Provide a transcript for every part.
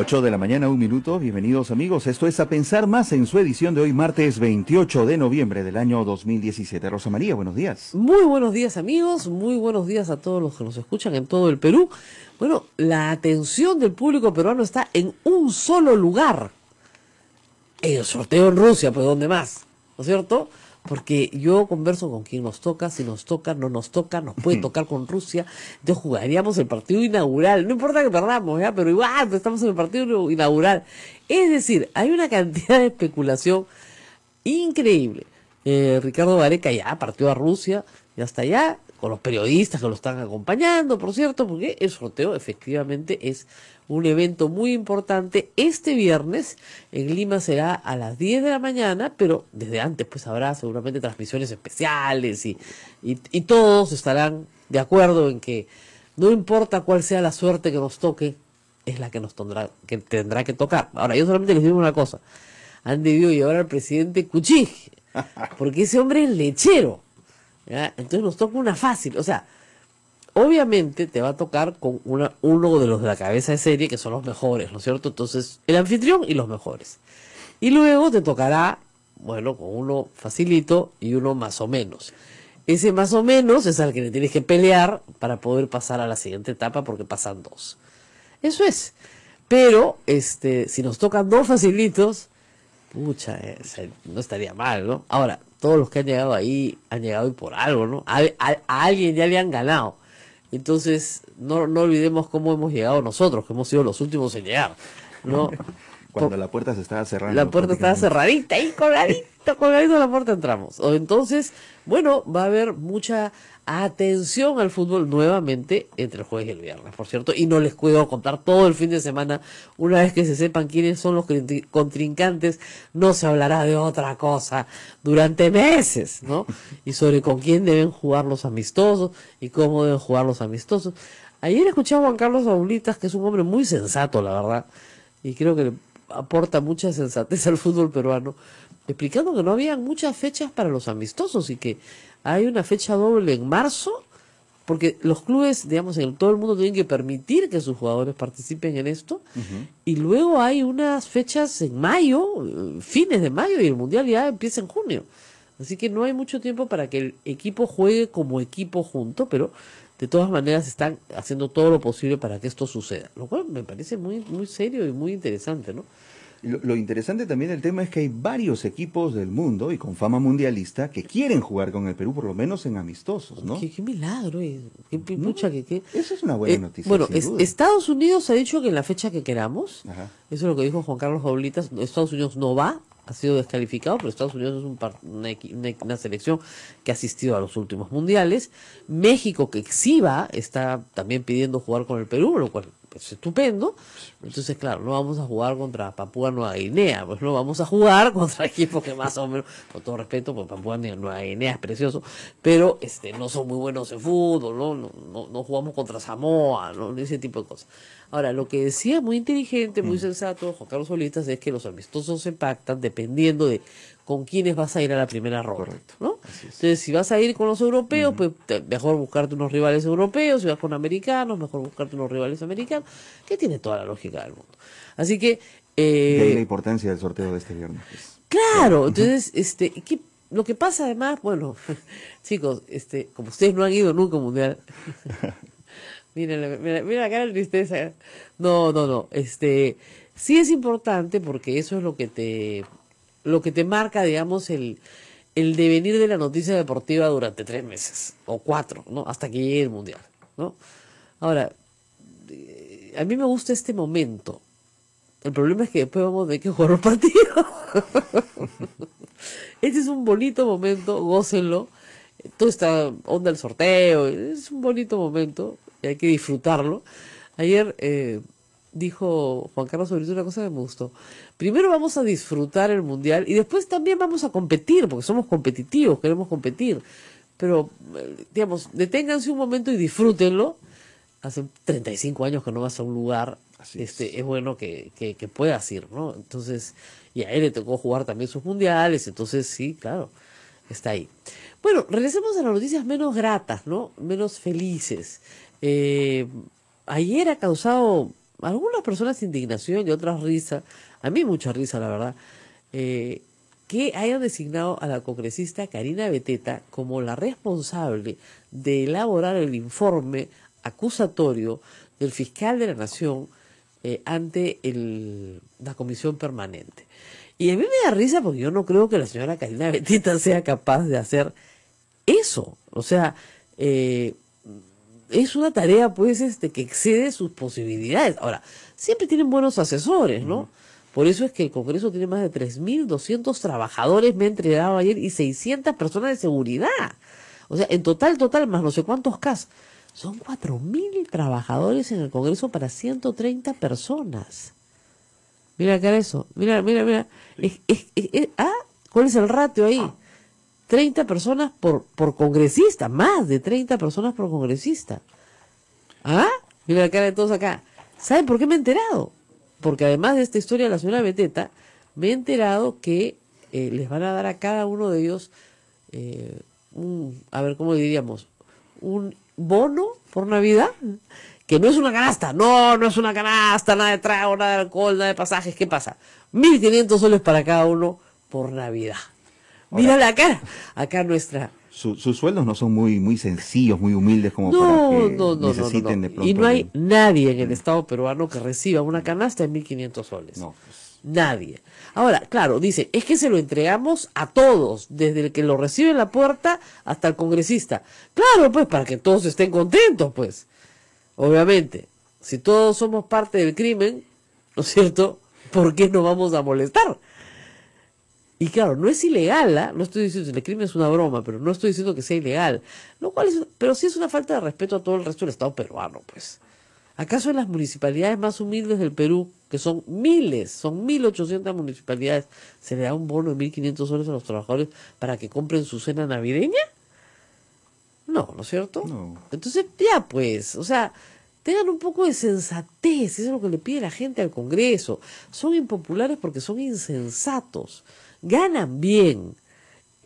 8 de la mañana, un minuto. Bienvenidos amigos. Esto es A Pensar Más en su edición de hoy, martes 28 de noviembre del año 2017. Rosa María, buenos días. Muy buenos días amigos, muy buenos días a todos los que nos escuchan en todo el Perú. Bueno, la atención del público peruano está en un solo lugar. el sorteo en Rusia, pues ¿dónde más? ¿No es cierto? porque yo converso con quien nos toca, si nos toca, no nos toca, nos puede tocar con Rusia, entonces jugaríamos el partido inaugural, no importa que perdamos, ¿ya? pero igual pues, estamos en el partido inaugural. Es decir, hay una cantidad de especulación increíble. Eh, Ricardo Vareca ya partió a Rusia, ya está allá, con los periodistas que lo están acompañando, por cierto, porque el sorteo efectivamente es un evento muy importante este viernes. En Lima será a las 10 de la mañana, pero desde antes pues habrá seguramente transmisiones especiales y, todos estarán de acuerdo en que no importa cuál sea la suerte que nos toque, es la que nos tendrá que, tocar. Ahora, yo solamente les digo una cosa. Han debido llevar al presidente Cuchig. porque ese hombre es lechero. Entonces nos toca una fácil. O sea, Obviamente te va a tocar con una, uno de los de la cabeza de serie, que son los mejores, ¿no es cierto? Entonces, el anfitrión y los mejores. Y luego te tocará, bueno, con uno facilito y uno más o menos. Ese más o menos es al que le tienes que pelear para poder pasar a la siguiente etapa porque pasan dos. Eso es. Pero, este, si nos tocan dos facilitos, pucha, eh, no estaría mal, ¿no? Ahora, todos los que han llegado ahí han llegado y por algo, ¿no? a alguien ya le han ganado. Entonces, no, no olvidemos cómo hemos llegado nosotros, que hemos sido los últimos en llegar, ¿no? Cuando la puerta se estaba cerrando. La puerta estaba cerradita y coladita colgadito de la puerta entramos. O entonces, bueno, va a haber mucha atención al fútbol nuevamente entre el jueves y el viernes, por cierto. Y no les puedo contar todo el fin de semana. Una vez que se sepan quiénes son los contrincantes, no se hablará de otra cosa durante meses, ¿no? Y sobre con quién deben jugar los amistosos y cómo deben jugar los amistosos. Ayer escuché a Juan Carlos Aulitas, que es un hombre muy sensato, la verdad. Y creo que le aporta mucha sensatez al fútbol peruano explicando que no habían muchas fechas para los amistosos y que hay una fecha doble en marzo, porque los clubes, digamos, en todo el mundo tienen que permitir que sus jugadores participen en esto, y luego hay unas fechas en mayo, fines de mayo, y el Mundial ya empieza en junio. Así que no hay mucho tiempo para que el equipo juegue como equipo junto, pero de todas maneras están haciendo todo lo posible para que esto suceda, lo cual me parece muy, muy serio y muy interesante, ¿no? Lo, interesante también del tema es que hay varios equipos del mundo y con fama mundialista que quieren jugar con el Perú, por lo menos en amistosos, ¿no? Qué, milagro, eh. qué, que, Eso es una buena eh, noticia. Bueno, Estados Unidos ha dicho que en la fecha que queramos, eso es lo que dijo Juan Carlos Oblitas, Estados Unidos no va, ha sido descalificado, pero Estados Unidos es un una, una, selección que ha asistido a los últimos mundiales. México, que exhiba, está también pidiendo jugar con el Perú, lo cual es estupendo. Entonces, claro, no vamos a jugar contra Papua Nueva Guinea, pues no vamos a jugar contra equipos que más o menos, con todo respeto, pues Papúa Nueva Guinea es precioso, pero este no son muy buenos en fútbol, no, no, jugamos contra Samoa, ¿no? ese tipo de cosas. Ahora, lo que decía muy inteligente, muy mm. sensato Juan Carlos Solistas es que los amistosos se pactan dependiendo de con quiénes vas a ir a la primera ronda. ¿no? Entonces, si vas a ir con los europeos, pues mejor buscarte unos rivales europeos, si vas con americanos, mejor buscarte unos rivales americanos, que tiene toda la lógica cada mundo. Así que... de la eh, importancia del sorteo de este viernes. Claro, entonces, este, lo que pasa además, bueno, chicos, este, como ustedes no han ido nunca al mundial, miren, mira, la cara de tristeza. ¿eh? No, no, no. Este, sí es importante porque eso es lo que te, lo que te marca, digamos, el, el devenir de la noticia deportiva durante tres meses, o cuatro, ¿no? Hasta que llegue el mundial, ¿no? Ahora, a mí me gusta este momento. El problema es que después vamos a tener que jugar un partido. este es un bonito momento, gócenlo. Todo esta onda del sorteo, es un bonito momento y hay que disfrutarlo. Ayer eh, dijo Juan Carlos sobre una cosa que me gustó. Primero vamos a disfrutar el mundial y después también vamos a competir, porque somos competitivos, queremos competir. Pero, eh, digamos, deténganse un momento y disfrútenlo hace 35 años que no vas a un lugar, este, es. bueno que, que, que, puedas ir, ¿no? Entonces, y a él le tocó jugar también sus mundiales, entonces sí, claro, está ahí. Bueno, regresemos a las noticias menos gratas, ¿no? Menos felices. Eh, ayer ha causado a algunas personas indignación y otras risa, a mí mucha risa, la verdad, eh, que hayan designado a la congresista Karina Beteta como la responsable de elaborar el informe acusatorio del fiscal de la Nación eh, ante el, la comisión permanente. Y a mí me da risa porque yo no creo que la señora Karina Betita sea capaz de hacer eso. O sea, eh, es una tarea pues este que excede sus posibilidades. Ahora, siempre tienen buenos asesores, ¿no? Por eso es que el Congreso tiene más de 3.200 trabajadores, me he entregado ayer, y 600 personas de seguridad. O sea, en total, total, más no sé cuántos casos son 4.000 trabajadores en el Congreso para 130 personas. Mira acá eso. Mira, mira, mira. ah, ¿cuál es el ratio ahí? 30 ah. personas por, por congresista, más de 30 personas por congresista. ¿Ah? Mira la cara de todos acá. ¿Saben por qué me he enterado? Porque además de esta historia de la señora Beteta, me he enterado que eh, les van a dar a cada uno de ellos, eh, un, a ver, ¿cómo diríamos? Un bono por Navidad, que no es una canasta, no, no es una canasta, nada de trago, nada de alcohol, nada de pasajes, ¿qué pasa? 1.500 soles para cada uno por Navidad. Mira la cara, acá nuestra... sus sueldos no son muy, muy sencillos, muy humildes como para que necesiten de Y no hay nadie en el Estado peruano que reciba una canasta de 1.500 soles. No. Nadie. Ahora, claro, dice, es que se lo entregamos a todos, desde el que lo recibe en la puerta hasta el congresista. Claro, pues, para que todos estén contentos, pues. Obviamente, si todos somos parte del crimen, ¿no es cierto? ¿Por qué nos vamos a molestar? Y claro, no es ilegal, ¿ah? no estoy diciendo, el crimen es una broma, pero no estoy diciendo que sea ilegal, lo cual es, pero sí es una falta de respeto a todo el resto del Estado peruano, pues. ¿Acaso en las municipalidades más humildes del Perú, que son miles, son 1.800 municipalidades, se le da un bono de 1.500 soles a los trabajadores para que compren su cena navideña? No, ¿no es cierto? No. Entonces, ya pues, o sea, tengan un poco de sensatez, eso es lo que le pide la gente al Congreso. Son impopulares porque son insensatos, ganan bien,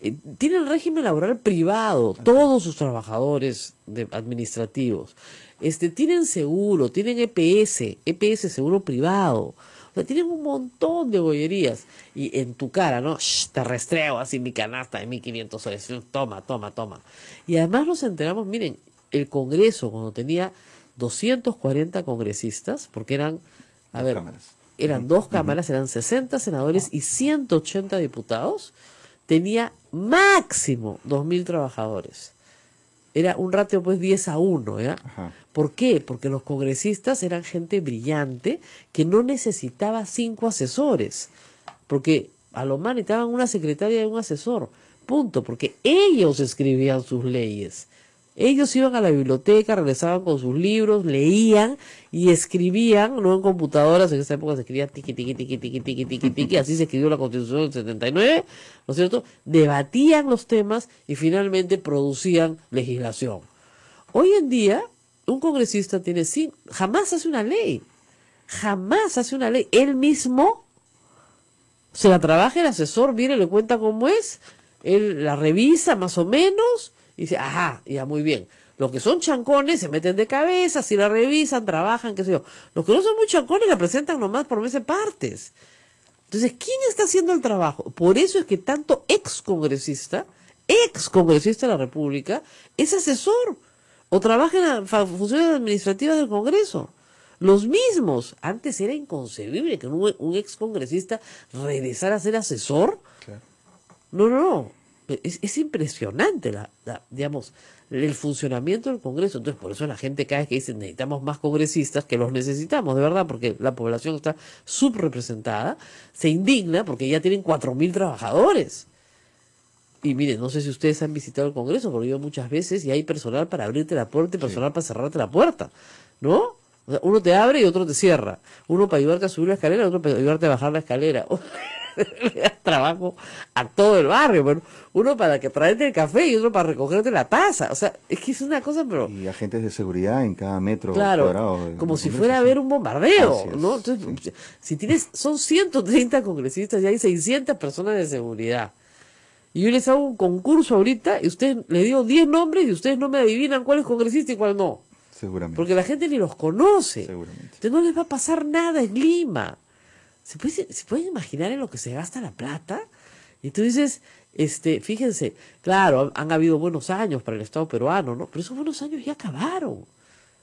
eh, tienen régimen laboral privado, todos sus trabajadores administrativos este, tienen seguro, tienen EPS, EPS seguro privado. O sea, tienen un montón de bollerías. Y en tu cara, ¿no? te restreo así mi canasta de 1500 soles. Toma, toma, toma. Y además nos enteramos, miren, el Congreso, cuando tenía 240 congresistas, porque eran, a ver, eran dos cámaras, eran 60 senadores ah. y 180 diputados, tenía máximo 2.000 trabajadores era un ratio pues 10 a 1, ¿ya? ¿Por qué? Porque los congresistas eran gente brillante que no necesitaba cinco asesores, porque a lo más necesitaban una secretaria y un asesor, punto, porque ellos escribían sus leyes. Ellos iban a la biblioteca, regresaban con sus libros, leían y escribían, no en computadoras, en esa época se escribía tiqui, tiqui, tiqui, tiqui, tiqui, tiqui, tiqui, así se escribió la Constitución del 79, ¿no es cierto? Debatían los temas y finalmente producían legislación. Hoy en día, un congresista tiene sin, jamás hace una ley, jamás hace una ley, él mismo se la trabaja, el asesor viene, le cuenta cómo es, él la revisa más o menos, y dice, ajá, ya muy bien. Los que son chancones se meten de cabeza, si la revisan, trabajan, qué sé yo. Los que no son muy chancones la presentan nomás por meses partes. Entonces, ¿quién está haciendo el trabajo? Por eso es que tanto ex congresista, ex congresista de la República, es asesor o trabaja en funciones administrativas del Congreso. Los mismos. Antes era inconcebible que un, ex congresista regresara a ser asesor. No, no, no. Es, impresionante, la, digamos, el funcionamiento del Congreso. Entonces, por eso la gente cada vez que dice necesitamos más congresistas, que los necesitamos, de verdad, porque la población está subrepresentada, se indigna porque ya tienen 4.000 trabajadores. Y miren, no sé si ustedes han visitado el Congreso, porque yo muchas veces y hay personal para abrirte la puerta y personal para cerrarte la puerta, ¿no? uno te abre y otro te cierra. Uno para ayudarte a subir la escalera, otro para ayudarte a bajar la escalera. trabajo a todo el barrio, bueno, uno para que traerte el café y otro para recogerte la taza, o sea, es que es una cosa, pero... Y agentes de seguridad en cada metro claro, como si fuera a haber un bombardeo, ¿no? si tienes, son 130 congresistas y hay 600 personas de seguridad. Y yo les hago un concurso ahorita y ustedes le digo 10 nombres y ustedes no me adivinan cuál es congresista y cuál no. Seguramente. Porque la gente ni los conoce. Seguramente. Entonces no les va a pasar nada en Lima. ¿Se puede, imaginar en lo que se gasta la plata? Y tú dices, este, fíjense, claro, han, habido buenos años para el Estado peruano, ¿no? Pero esos buenos años ya acabaron.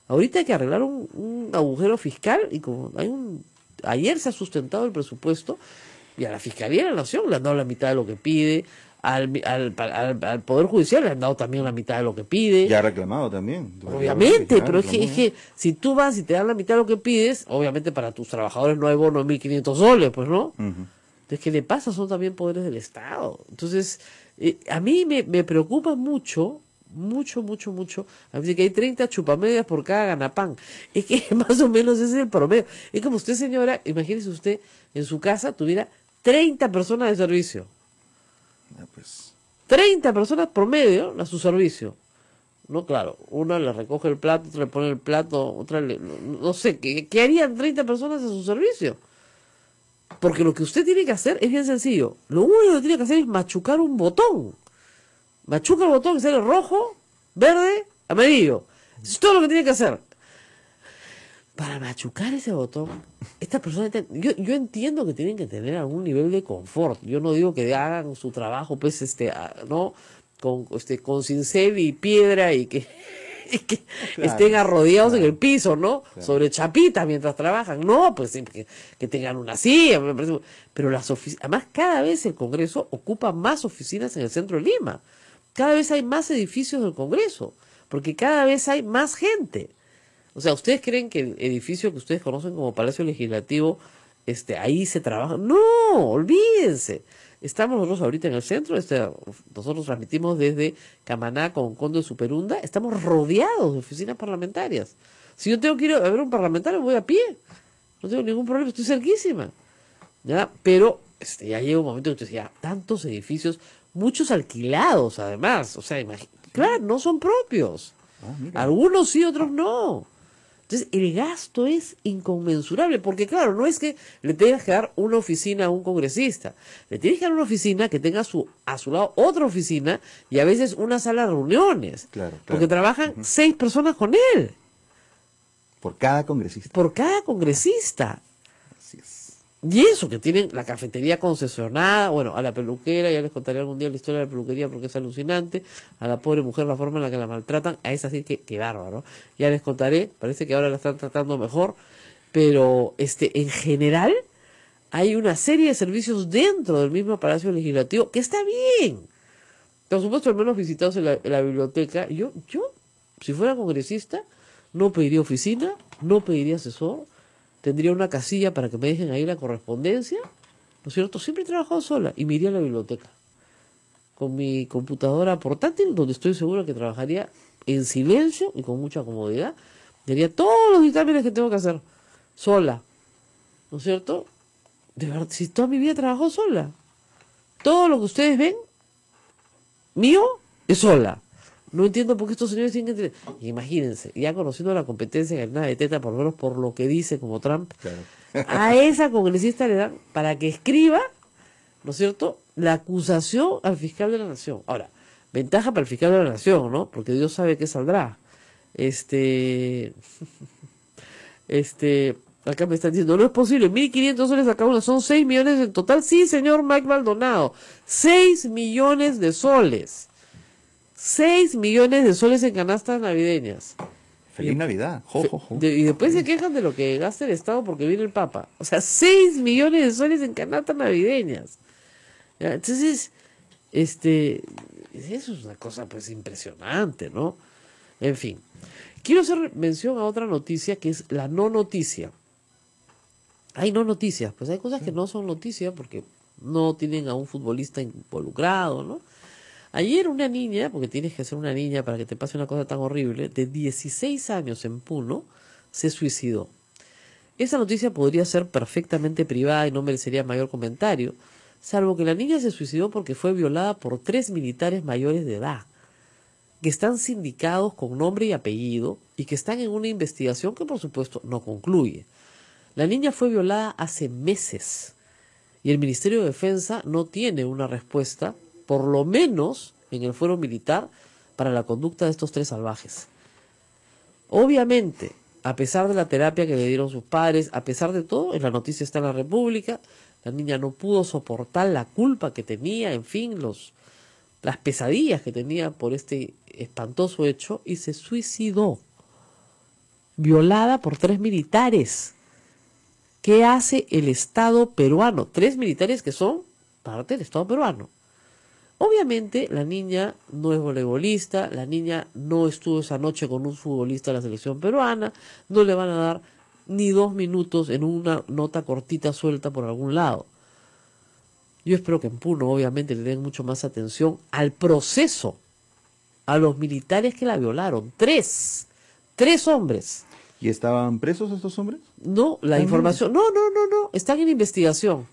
Ahorita hay que arreglar un, un, agujero fiscal y como hay un, ayer se ha sustentado el presupuesto y a la Fiscalía de la Nación le han dado la mitad de lo que pide, al, Poder Judicial le han dado también la mitad de lo que pide. Y ha reclamado también. Obviamente, pero es que, si tú vas y te dan la mitad de lo que pides, obviamente para tus trabajadores no hay bono de 1.500 soles, pues no. Entonces, ¿qué le pasa? Son también poderes del Estado. Entonces, eh, a mí me, preocupa mucho mucho, mucho, mucho. Así que hay 30 chupamedias por cada ganapán. Es que más o menos ese es el promedio. Es como usted, señora, imagínese usted en su casa tuviera 30 personas de servicio. 30 ah, pues. personas promedio a su servicio. No, claro, una le recoge el plato, otra le pone el plato, otra le... No, sé, ¿qué, ¿qué, harían 30 personas a su servicio? Porque lo que usted tiene que hacer es bien sencillo. Lo único que tiene que hacer es machucar un botón. Machuca el botón y sale rojo, verde, amarillo. Es todo lo que tiene que hacer para machucar ese botón, estas personas, yo, yo entiendo que tienen que tener algún nivel de confort. Yo no digo que hagan su trabajo, pues, este, ah, no, con, este, con cincel y piedra y que, estén arrodillados en el piso, ¿no? Sobre chapitas mientras trabajan. No, pues que, tengan una silla. Pero las oficinas, además cada vez el Congreso ocupa más oficinas en el centro de Lima. Cada vez hay más edificios del Congreso, porque cada vez hay más gente. O sea, ¿ustedes creen que el edificio que ustedes conocen como Palacio Legislativo, este, ahí se trabaja? No, olvídense. Estamos nosotros ahorita en el centro, este, nosotros transmitimos desde Camaná con Condo de Superunda, estamos rodeados de oficinas parlamentarias. Si yo tengo que ir a ver un parlamentario, voy a pie. No tengo ningún problema, estoy cerquísima. ¿Ya? Pero este, ya llega un momento en que usted decía, tantos edificios, muchos alquilados además, o sea, claro, no son propios. Ah, Algunos sí, otros no. Entonces, el gasto es inconmensurable, porque claro, no es que le tengas que dar una oficina a un congresista, le tienes que dar una oficina que tenga a su lado otra oficina y a veces una sala de reuniones, claro, porque trabajan seis personas con él. Por cada congresista. Por cada congresista. Y eso, que tienen la cafetería concesionada, bueno, a la peluquera, ya les contaré algún día la historia de la peluquería porque es alucinante, a la pobre mujer la forma en la que la maltratan, a esa sí que, que bárbaro, ya les contaré, parece que ahora la están tratando mejor, pero este, en general hay una serie de servicios dentro del mismo Palacio Legislativo que está bien. Por supuesto, al menos visitados la, en la biblioteca, yo, yo, si fuera congresista, no pediría oficina, no pediría asesor, tendría una casilla para que me dejen ahí la correspondencia, ¿no es cierto? Siempre he trabajado sola y me iría a la biblioteca con mi computadora portátil, donde estoy seguro que trabajaría en silencio y con mucha comodidad. Haría todos los dictámenes que tengo que hacer sola, ¿no es cierto? De verdad, si toda mi vida trabajo sola, todo lo que ustedes ven mío es sola. No entiendo por qué estos señores tienen que entender Imagínense, ya conociendo la competencia en el de teta, por lo menos por lo que dice como Trump, a esa congresista le dan para que escriba, ¿no es cierto?, la acusación al fiscal de la nación. Ahora, ventaja para el fiscal de la nación, ¿no? Porque Dios sabe qué saldrá. Este. este. Acá me están diciendo, no es posible, 1.500 soles a cada uno, son 6 millones en total. Sí, señor Mike Maldonado, 6 millones de soles. 6 millones de soles en canastas navideñas. Feliz Navidad. y después se quejan de lo que gasta el Estado porque viene el Papa. O sea, 6 millones de soles en canastas navideñas. Entonces, este, eso es una cosa pues impresionante, ¿no? En fin, quiero hacer mención a otra noticia que es la no noticia. Hay no noticias, pues hay cosas que no son noticias porque no tienen a un futbolista involucrado, ¿no? Ayer una niña, porque tienes que ser una niña para que te pase una cosa tan horrible, de 16 años en Puno, se suicidó. Esa noticia podría ser perfectamente privada y no merecería mayor comentario, salvo que la niña se suicidó porque fue violada por tres militares mayores de edad, que están sindicados con nombre y apellido y que están en una investigación que por supuesto no concluye. La niña fue violada hace meses y el Ministerio de Defensa no tiene una respuesta por lo menos en el fuero militar, para la conducta de estos tres salvajes. Obviamente, a pesar de la terapia que le dieron sus padres, a pesar de todo, en la noticia está en la República, la niña no pudo soportar la culpa que tenía, en fin, los, las pesadillas que tenía por este espantoso hecho y se suicidó, violada por tres militares. ¿Qué hace el Estado peruano? Tres militares que son parte del Estado peruano. Obviamente la niña no es voleibolista, la niña no estuvo esa noche con un futbolista de la selección peruana, no le van a dar ni dos minutos en una nota cortita suelta por algún lado. Yo espero que en Puno obviamente le den mucho más atención al proceso, a los militares que la violaron. Tres, tres hombres. ¿Y estaban presos estos hombres? No, la información, no, no, no, no, están en investigación.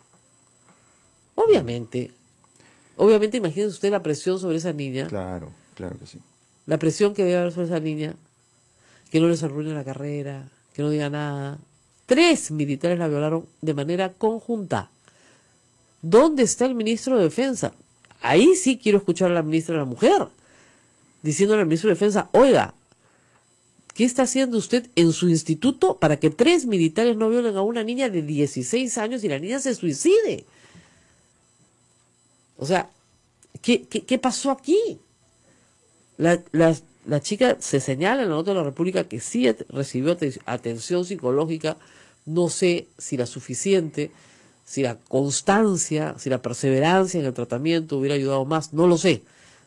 Obviamente, Obviamente, imagínense usted la presión sobre esa niña. Claro, claro que sí. La presión que debe haber sobre esa niña. Que no les arruine la carrera, que no diga nada. Tres militares la violaron de manera conjunta. ¿Dónde está el ministro de Defensa? Ahí sí quiero escuchar a la ministra de la Mujer. Diciéndole al ministro de Defensa, oiga, ¿qué está haciendo usted en su instituto para que tres militares no violen a una niña de 16 años y la niña se suicide? O sea, ¿qué, qué, pasó aquí? La, la, la, chica se señala en la nota de la República que sí recibió atención psicológica, no sé si la suficiente, si la constancia, si la perseverancia en el tratamiento hubiera ayudado más, no lo sé.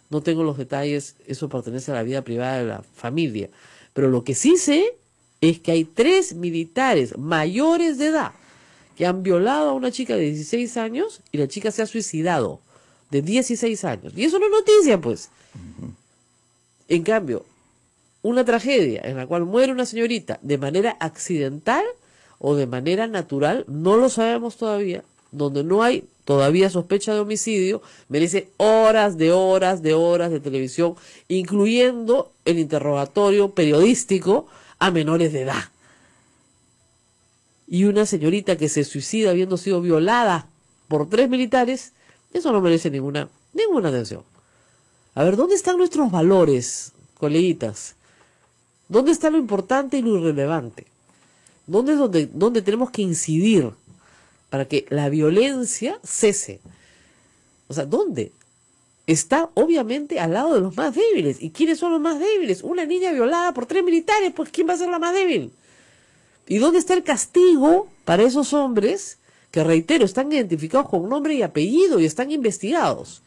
No tengo los detalles, eso pertenece a la vida privada de la familia. Pero lo que sí sé es que hay tres militares mayores de edad que han violado a una chica de 16 años y la chica se ha suicidado de 16 años. Y eso no es noticia, pues. En cambio, una tragedia en la cual muere una señorita de manera accidental o de manera natural, no lo sabemos todavía, donde no hay todavía sospecha de homicidio, merece horas de horas de horas de televisión, incluyendo el interrogatorio periodístico a menores de edad. Y una señorita que se suicida habiendo sido violada por tres militares eso no merece ninguna, ninguna atención. A ver, ¿dónde están nuestros valores, coleguitas? ¿Dónde está lo importante y lo irrelevante? ¿Dónde es donde, donde tenemos que incidir para que la violencia cese? O sea, ¿dónde? Está obviamente al lado de los más débiles. ¿Y quiénes son los más débiles? Una niña violada por tres militares, pues ¿quién va a ser la más débil? ¿Y dónde está el castigo para esos hombres que reitero, están identificados con nombre y apellido y están investigados.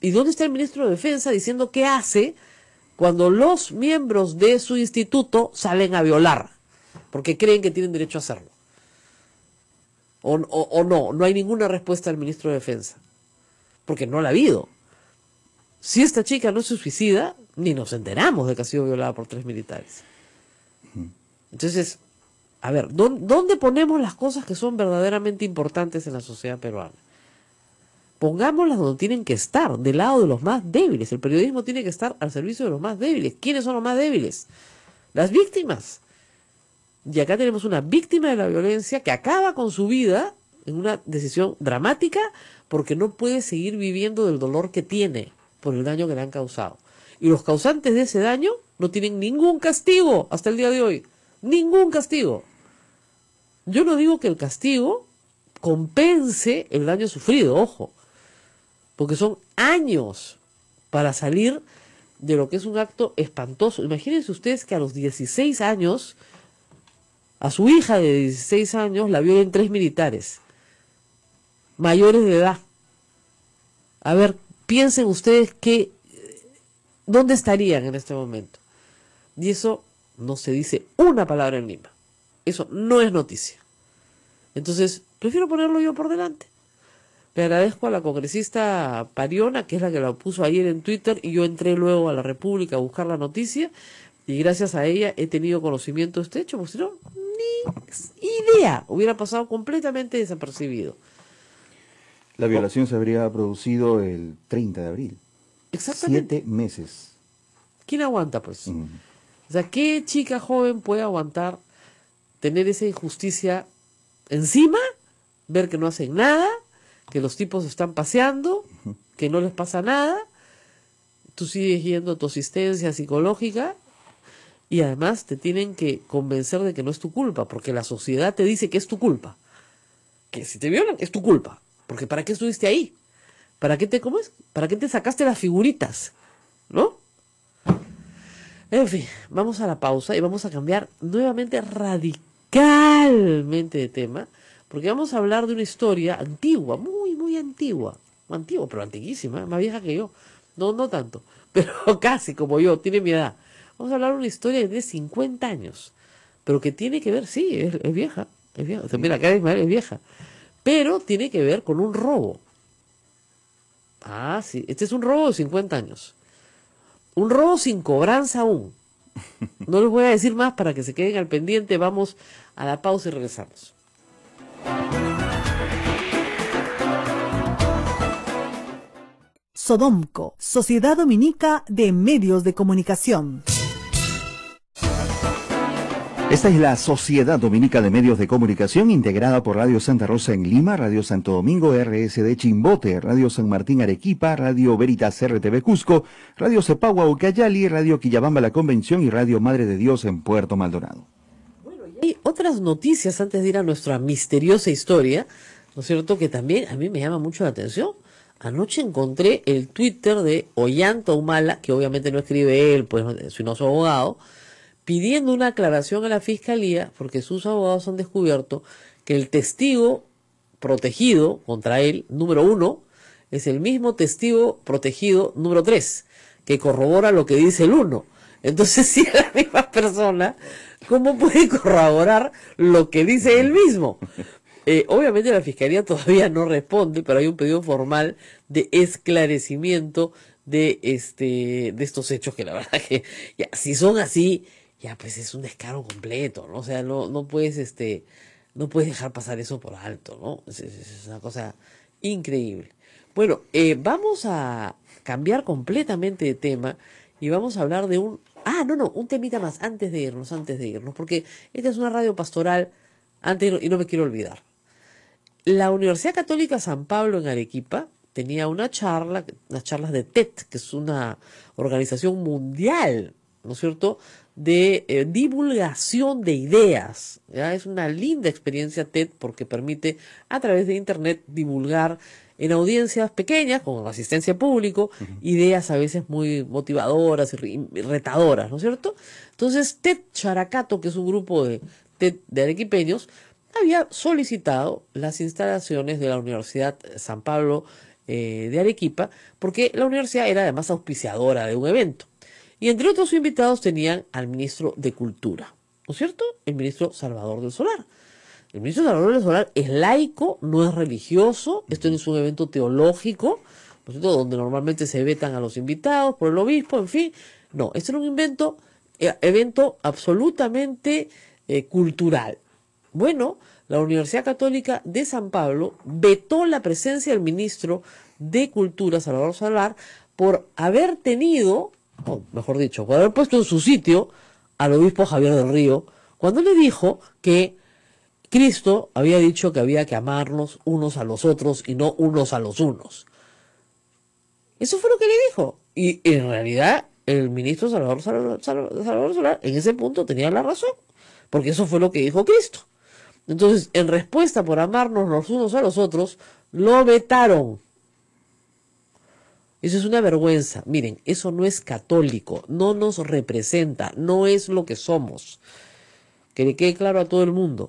¿Y dónde está el ministro de Defensa diciendo qué hace cuando los miembros de su instituto salen a violar? Porque creen que tienen derecho a hacerlo. O, no, no hay ninguna respuesta del ministro de Defensa. Porque no la ha habido. Si esta chica no se suicida, ni nos enteramos de que ha sido violada por tres militares. Entonces, a ver, ¿dónde ponemos las cosas que son verdaderamente importantes en la sociedad peruana? Pongámoslas donde tienen que estar, del lado de los más débiles. El periodismo tiene que estar al servicio de los más débiles. ¿Quiénes son los más débiles? Las víctimas. Y acá tenemos una víctima de la violencia que acaba con su vida en una decisión dramática porque no puede seguir viviendo del dolor que tiene por el daño que le han causado. Y los causantes de ese daño no tienen ningún castigo hasta el día de hoy. Ningún castigo. Yo no digo que el castigo compense el daño sufrido, ojo, porque son años para salir de lo que es un acto espantoso. Imagínense ustedes que a los 16 años, a su hija de 16 años la violen tres militares, mayores de edad. A ver, piensen ustedes que, eh, ¿dónde estarían en este momento? Y eso no se dice una palabra en Lima. Eso no es noticia. Entonces, prefiero ponerlo yo por delante. Le agradezco a la congresista Pariona, que es la que la puso ayer en Twitter, y yo entré luego a la República a buscar la noticia, y gracias a ella he tenido conocimiento de este hecho, porque si no, ni idea, hubiera pasado completamente desapercibido. La violación se habría producido el 30 de abril. Exactamente. Siete meses. ¿Quién aguanta, pues? O sea, ¿qué chica joven puede aguantar tener esa injusticia encima? Ver que no hacen nada, que los tipos están paseando, que no les pasa nada. Tú sigues yendo tu asistencia psicológica y además te tienen que convencer de que no es tu culpa, porque la sociedad te dice que es tu culpa. Que si te violan es tu culpa, porque ¿para qué estuviste ahí? ¿Para qué te, cómo ¿Para qué te sacaste las figuritas? ¿No? En fin, vamos a la pausa y vamos a cambiar nuevamente radicalmente de tema, porque vamos a hablar de una historia antigua, muy, muy antigua. Antigua, pero antiquísima, más vieja que yo. No, no tanto, pero casi como yo, tiene mi edad. Vamos a hablar de una historia de 50 años, pero que tiene que ver, sí, es, vieja, es vieja. mira, acá es vieja, pero tiene que ver con un robo. Ah, sí, este es un robo de 50 años. Un robo sin cobranza aún. No les voy a decir más para que se queden al pendiente. Vamos a la pausa y regresamos. Sodomco, Sociedad Dominica de Medios de Comunicación. Esta es la Sociedad Dominica de Medios de Comunicación, integrada por Radio Santa Rosa en Lima, Radio Santo Domingo, RSD Chimbote, Radio San Martín Arequipa, Radio Veritas RTV Cusco, Radio Cepagua Ucayali, Radio Quillabamba La Convención y Radio Madre de Dios en Puerto Maldonado. Bueno, y hay otras noticias antes de ir a nuestra misteriosa historia, ¿no es cierto? Que también a mí me llama mucho la atención. Anoche encontré el Twitter de Ollanta Humala, que obviamente no escribe él, pues, soy no su abogado pidiendo una aclaración a la fiscalía porque sus abogados han descubierto que el testigo protegido contra él, número uno, es el mismo testigo protegido número tres, que corrobora lo que dice el uno. Entonces, si es la misma persona, ¿cómo puede corroborar lo que dice él mismo? Eh, obviamente la Fiscalía todavía no responde, pero hay un pedido formal de esclarecimiento de, este, de estos hechos que la verdad que si son así, ya pues es un descaro completo, ¿no? O sea, no, no puedes, este, no puedes dejar pasar eso por alto, ¿no? Es, una cosa increíble. Bueno, eh, vamos a cambiar completamente de tema y vamos a hablar de un... Ah, no, no, un temita más antes de irnos, antes de irnos, porque esta es una radio pastoral antes y no me quiero olvidar. La Universidad Católica San Pablo en Arequipa tenía una charla, las charlas de TET que es una organización mundial, ¿no es cierto?, de eh, divulgación de ideas. Es una linda experiencia TED porque permite a través de Internet divulgar en audiencias pequeñas, con asistencia público, ideas a veces muy motivadoras y retadoras, ¿no es cierto? Entonces, TED Characato, que es un grupo de TED de arequipeños, había solicitado las instalaciones de la Universidad San Pablo eh, de Arequipa, porque la universidad era además auspiciadora de un evento. Y entre otros invitados tenían al ministro de Cultura, ¿no es cierto? El ministro Salvador del Solar. El ministro Salvador del Solar es laico, no es religioso, esto no es un evento teológico, ¿no es cierto? Donde normalmente se vetan a los invitados por el obispo, en fin. No, esto era un invento, eh, evento absolutamente eh, cultural. Bueno, la Universidad Católica de San Pablo vetó la presencia del ministro de Cultura, Salvador Solar, por haber tenido o mejor dicho, por haber puesto en su sitio al obispo Javier del Río, cuando le dijo que Cristo había dicho que había que amarnos unos a los otros y no unos a los unos. Eso fue lo que le dijo. Y en realidad el ministro Salvador, en ese punto tenía la razón, porque eso fue lo que dijo Cristo. Entonces, en respuesta por amarnos los unos a los otros, lo vetaron eso es una vergüenza. Miren, eso no es católico, no nos representa, no es lo que somos. Que le quede claro a todo el mundo.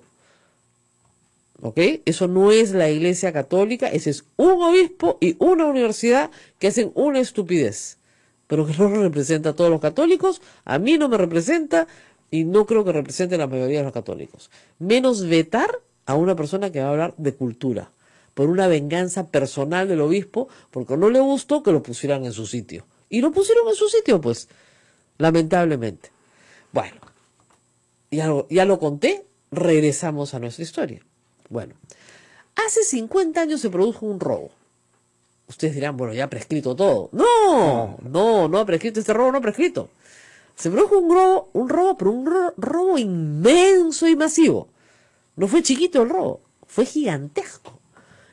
¿Ok? Eso no es la iglesia católica, ese es un obispo y una universidad que hacen una estupidez. Pero que no representa a todos los católicos, a mí no me representa y no creo que represente a la mayoría de los católicos. Menos vetar a una persona que va a hablar de cultura por una venganza personal del obispo, porque no le gustó que lo pusieran en su sitio. Y lo pusieron en su sitio, pues, lamentablemente. Bueno, ya lo, ya lo conté, regresamos a nuestra historia. Bueno, hace 50 años se produjo un robo. Ustedes dirán, bueno, ya ha prescrito todo. No, no, no ha prescrito, este robo no ha prescrito. Se produjo un robo, un robo, pero un robo inmenso y masivo. No fue chiquito el robo, fue gigantesco.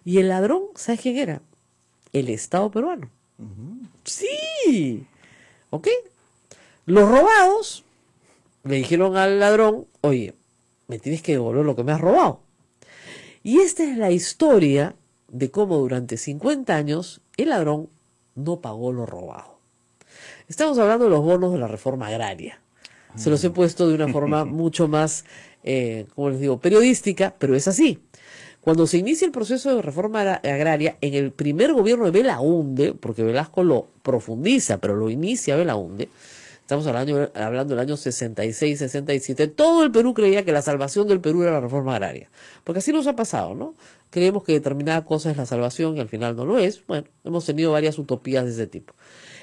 Y el ladrón, ¿sabes quién era? El Estado peruano. Sí. ¿Ok? Los robados le dijeron al ladrón, oye, me tienes que devolver lo que me has robado. Y esta es la historia de cómo durante 50 años el ladrón no pagó lo robado. Estamos hablando de los bonos de la reforma agraria. Se los he puesto de una forma mucho más, eh, como les digo, periodística, pero es así. Cuando se inicia el proceso de reforma agraria en el primer gobierno de Belaunde, porque Velasco lo profundiza, pero lo inicia Belaunde, estamos hablando, hablando del año 66-67, todo el Perú creía que la salvación del Perú era la reforma agraria, porque así nos ha pasado, ¿no? Creemos que determinada cosa es la salvación y al final no lo es. Bueno, hemos tenido varias utopías de ese tipo.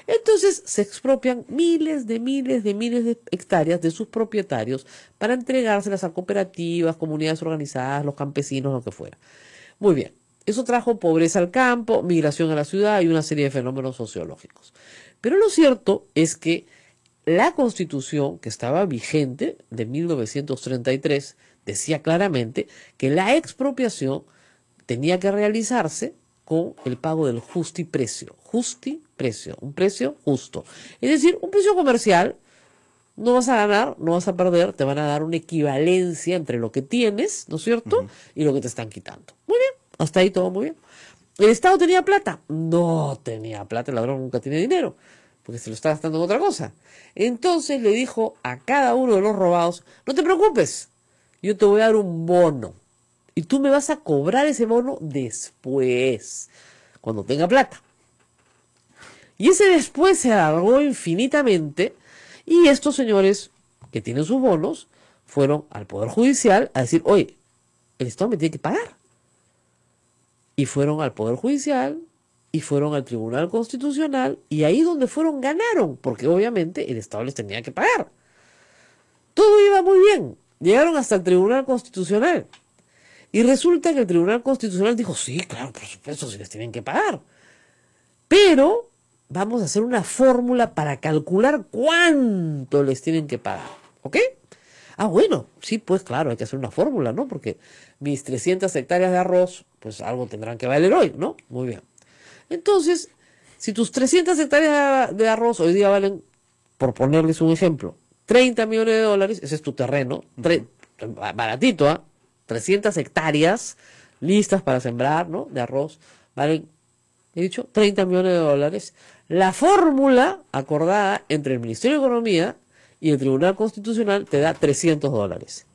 Entonces se expropian miles de miles de miles de hectáreas de sus propietarios para entregárselas a cooperativas, comunidades organizadas, los campesinos, lo que fuera. Muy bien. Eso trajo pobreza al campo, migración a la ciudad y una serie de fenómenos sociológicos. Pero lo cierto es que la constitución que estaba vigente de 1933 decía claramente que la expropiación tenía que realizarse el pago del justi precio. Justi precio, un precio justo. Es decir, un precio comercial, no vas a ganar, no vas a perder, te van a dar una equivalencia entre lo que tienes, ¿no es cierto? Y lo que te están quitando. Muy bien, hasta ahí todo muy bien. ¿El Estado tenía plata? No tenía plata, el ladrón nunca tiene dinero, porque se lo está gastando en otra cosa. Entonces le dijo a cada uno de los robados, no te preocupes, yo te voy a dar un bono. Y tú me vas a cobrar ese bono después, cuando tenga plata. Y ese después se alargó infinitamente y estos señores que tienen sus bonos fueron al Poder Judicial a decir, oye, el Estado me tiene que pagar. Y fueron al Poder Judicial y fueron al Tribunal Constitucional y ahí donde fueron ganaron, porque obviamente el Estado les tenía que pagar. Todo iba muy bien. Llegaron hasta el Tribunal Constitucional. Y resulta que el Tribunal Constitucional dijo, sí, claro, por supuesto, si les tienen que pagar. Pero vamos a hacer una fórmula para calcular cuánto les tienen que pagar. ¿Ok? Ah, bueno, sí, pues claro, hay que hacer una fórmula, ¿no? Porque mis 300 hectáreas de arroz, pues algo tendrán que valer hoy, ¿no? Muy bien. Entonces, si tus 300 hectáreas de arroz hoy día valen, por ponerles un ejemplo, 30 millones de dólares, ese es tu terreno, baratito, ¿ah? 300 hectáreas listas para sembrar, ¿no? De arroz, valen, he dicho, 30 millones de dólares. La fórmula acordada entre el Ministerio de Economía y el Tribunal Constitucional te da 300 dólares.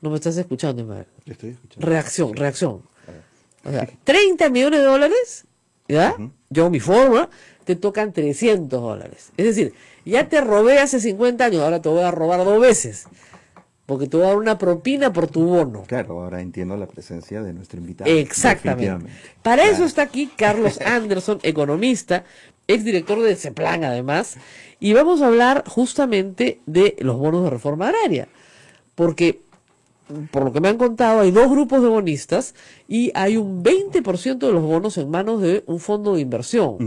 No me estás escuchando, Ismael. Estoy escuchando. Reacción, reacción. O sea, 30 millones de dólares, ¿ya? Yo, mi fórmula, te tocan 300 dólares. Es decir, ya te robé hace 50 años, ahora te voy a robar dos veces porque te voy a dar una propina por tu bono. Claro, ahora entiendo la presencia de nuestro invitado. Exactamente. Para eso está aquí Carlos Anderson, economista, exdirector de CEPLAN además, y vamos a hablar justamente de los bonos de reforma agraria, porque por lo que me han contado, hay dos grupos de bonistas y hay un 20% de los bonos en manos de un fondo de inversión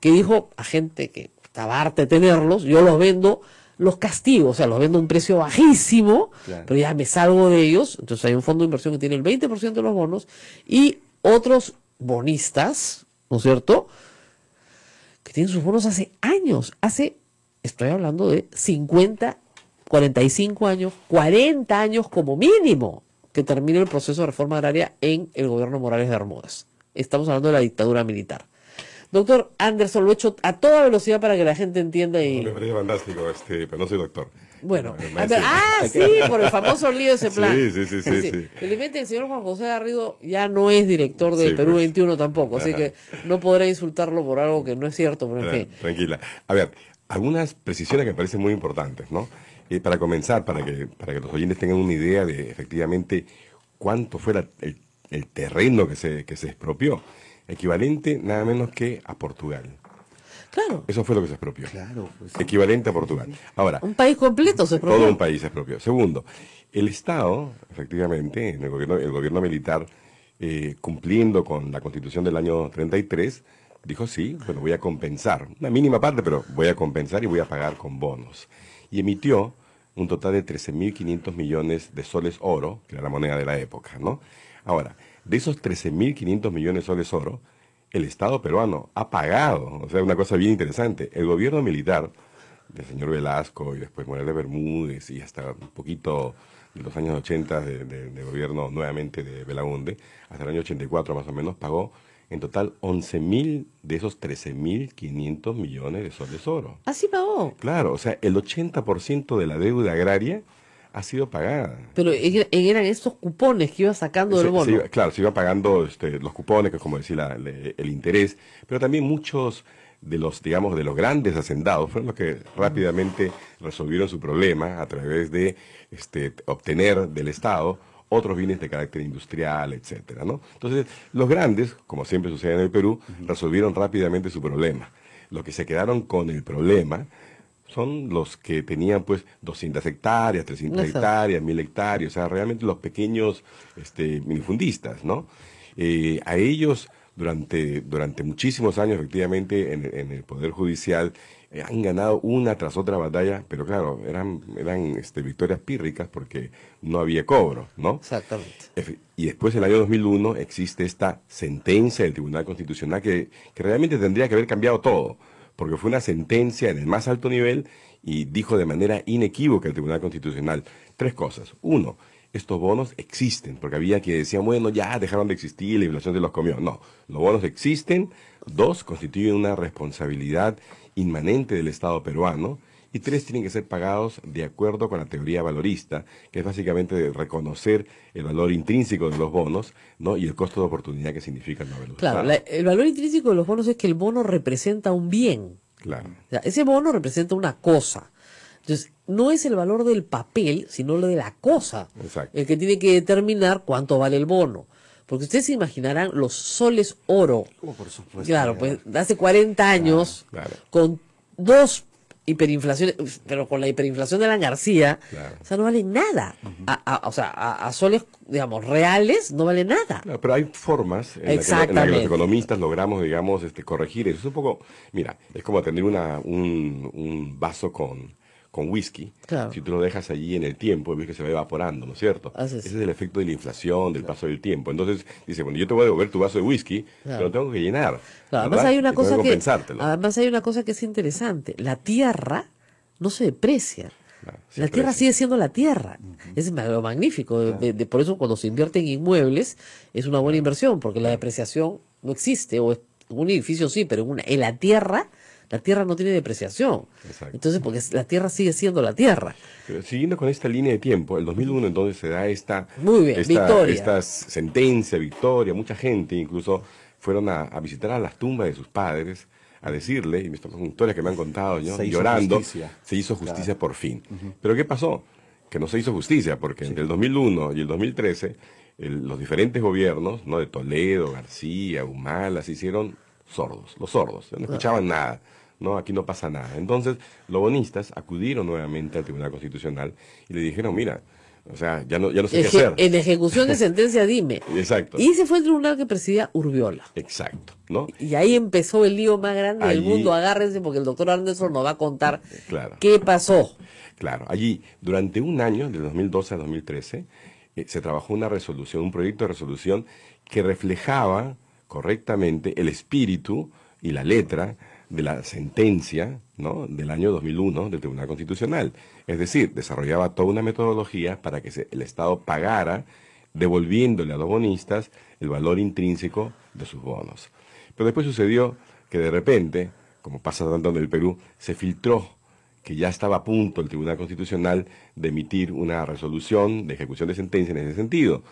que dijo a gente que estaba harta tenerlos, yo los vendo los castigos, o sea, los vendo a un precio bajísimo, pero ya me salgo de ellos. Entonces hay un fondo de inversión que tiene el 20% de los bonos y otros bonistas, ¿no es cierto? Que tienen sus bonos hace años, hace, estoy hablando de 50, 45 años, 40 años como mínimo que termine el proceso de reforma agraria en el gobierno Morales de Bermúdez. Estamos hablando de la dictadura militar. Doctor Anderson, lo he hecho a toda velocidad para que la gente entienda y... Me parece fantástico, este, pero no soy doctor. Bueno, ah, ah sí, por el famoso lío de ese plan. Sí, sí, sí, sí, Felizmente el señor Juan José Garrido ya no es director de Perú 21 pues. tampoco, así que no podré insultarlo por algo que no es cierto, pero en fin. Tranquila. A ver, algunas precisiones que me parecen muy importantes, ¿no? Y eh, para comenzar, para que, para que los oyentes tengan una idea de efectivamente cuánto fue el, el, terreno que se, que se expropió equivalente nada menos que a Portugal. Claro. Eso fue lo que se expropió. Pues equivalente a Portugal. Ahora. Un país completo se expropió. Todo un país se expropió. Segundo, el Estado, efectivamente, el gobierno, el gobierno militar, eh, cumpliendo con la constitución del año 33, dijo, sí, bueno, voy a compensar. Una mínima parte, pero voy a compensar y voy a pagar con bonos. Y emitió un total de 13.500 millones de soles oro, que era la moneda de la época, ¿no? Ahora, de esos 13.500 millones de soles oro, el Estado peruano ha pagado, o sea, una cosa bien interesante, el gobierno militar del señor Velasco y después Morales de Bermúdez y hasta un poquito de los años 80 de, gobierno nuevamente de Belagunde, hasta el año 84 más o menos, pagó en total 11.000 de esos 13.500 millones de soles oro. Así ¿Ah, pagó. Claro, o sea, el 80% de la deuda agraria ha sido pagada. Pero e-, e-, eran esos cupones que iba sacando del bono. claro, se iba pagando este, los cupones, que es como decir el, interés, pero también muchos de los, digamos, de los grandes hacendados fueron los que rápidamente resolvieron su problema a través de este, obtener del Estado otros bienes de carácter industrial, etcétera, ¿no? Entonces, los grandes, como siempre sucede en el Perú, resolvieron rápidamente su problema. Los que se quedaron con el problema son los que tenían pues 200 hectáreas, 300 hectáreas, 1000 hectáreas, o sea, realmente los pequeños este, minifundistas, ¿no? Eh, a ellos durante, muchísimos años, efectivamente, en, el Poder Judicial eh, han ganado una tras otra batalla, pero claro, eran, eran este, victorias pírricas porque no había cobro, ¿no? Exactamente. Y después, en el año 2001, existe esta sentencia del Tribunal Constitucional que, que realmente tendría que haber cambiado todo porque fue una sentencia en el más alto nivel y dijo de manera inequívoca el Tribunal Constitucional tres cosas. Uno, estos bonos existen, porque había quien decía, bueno, ya dejaron de existir, la inflación de los comió. No, los bonos existen. Dos, constituyen una responsabilidad inmanente del Estado peruano y tres tienen que ser pagados de acuerdo con la teoría valorista, que es básicamente reconocer el valor intrínseco de los bonos ¿no? y el costo de oportunidad que significa no haberlos Claro, el valor intrínseco de los bonos es que el bono representa un bien. Claro. ese bono representa una cosa. Entonces, no es el valor del papel, sino lo de la cosa, Exacto. el que tiene que determinar cuánto vale el bono. Porque ustedes se imaginarán los soles oro. Como oh, por supuesto. Claro, pues hace 40 años, con dos hiperinflación, pero con la hiperinflación de la García, o sea, no vale nada. o sea, a, soles, digamos, reales, no vale nada. pero hay formas en las que, los economistas logramos, digamos, este, corregir eso. Es un poco, mira, es como tener una, un vaso con con whisky, si tú lo dejas allí en el tiempo, el que se va evaporando, ¿no es cierto? Ese es el efecto de la inflación, del paso del tiempo. Entonces dice, bueno, yo te voy a devolver tu vaso de whisky, pero lo tengo que llenar. Además hay, una cosa que, además hay una cosa que es interesante, la tierra no se deprecia. la tierra sigue siendo la tierra. Es lo magnífico. por eso cuando se invierte en inmuebles es una buena inversión, porque la depreciación no existe. O es, un edificio sí, pero una, en la tierra la tierra no tiene depreciación. Entonces, porque la tierra sigue siendo la tierra. siguiendo con esta línea de tiempo, el 2001 entonces se da esta, Muy bien, victoria. esta sentencia, victoria, mucha gente incluso fueron a, visitar a las tumbas de sus padres a decirle, y me son historias que me han contado llorando, se hizo justicia por fin. Pero ¿qué pasó? Que no se hizo justicia, porque entre el 2001 y el 2013, los diferentes gobiernos, ¿no? de Toledo, García, Humala, se hicieron sordos, los sordos, no ah. escuchaban nada no, aquí no pasa nada. Entonces, los bonistas acudieron nuevamente al Tribunal Constitucional y le dijeron, mira, o sea, ya no, no sé qué hacer. En ejecución de sentencia, dime. Exacto. Y ese fue el tribunal que presidía Urbiola. Exacto, ¿no? Y ahí empezó el lío más grande del mundo, agárrense, porque el doctor Anderson nos va a contar claro, qué pasó. Claro, allí, durante un año, del 2012 al 2013, se trabajó una resolución, un proyecto de resolución que reflejaba correctamente el espíritu y la letra de la sentencia del año 2001 del Tribunal Constitucional. Es decir, desarrollaba toda una metodología para que el Estado pagara, devolviéndole a los bonistas el valor intrínseco de sus bonos. Pero después sucedió que de repente, como pasa tanto en el Perú, se filtró que ya estaba a punto el Tribunal Constitucional de emitir una resolución de ejecución de sentencia en ese sentido.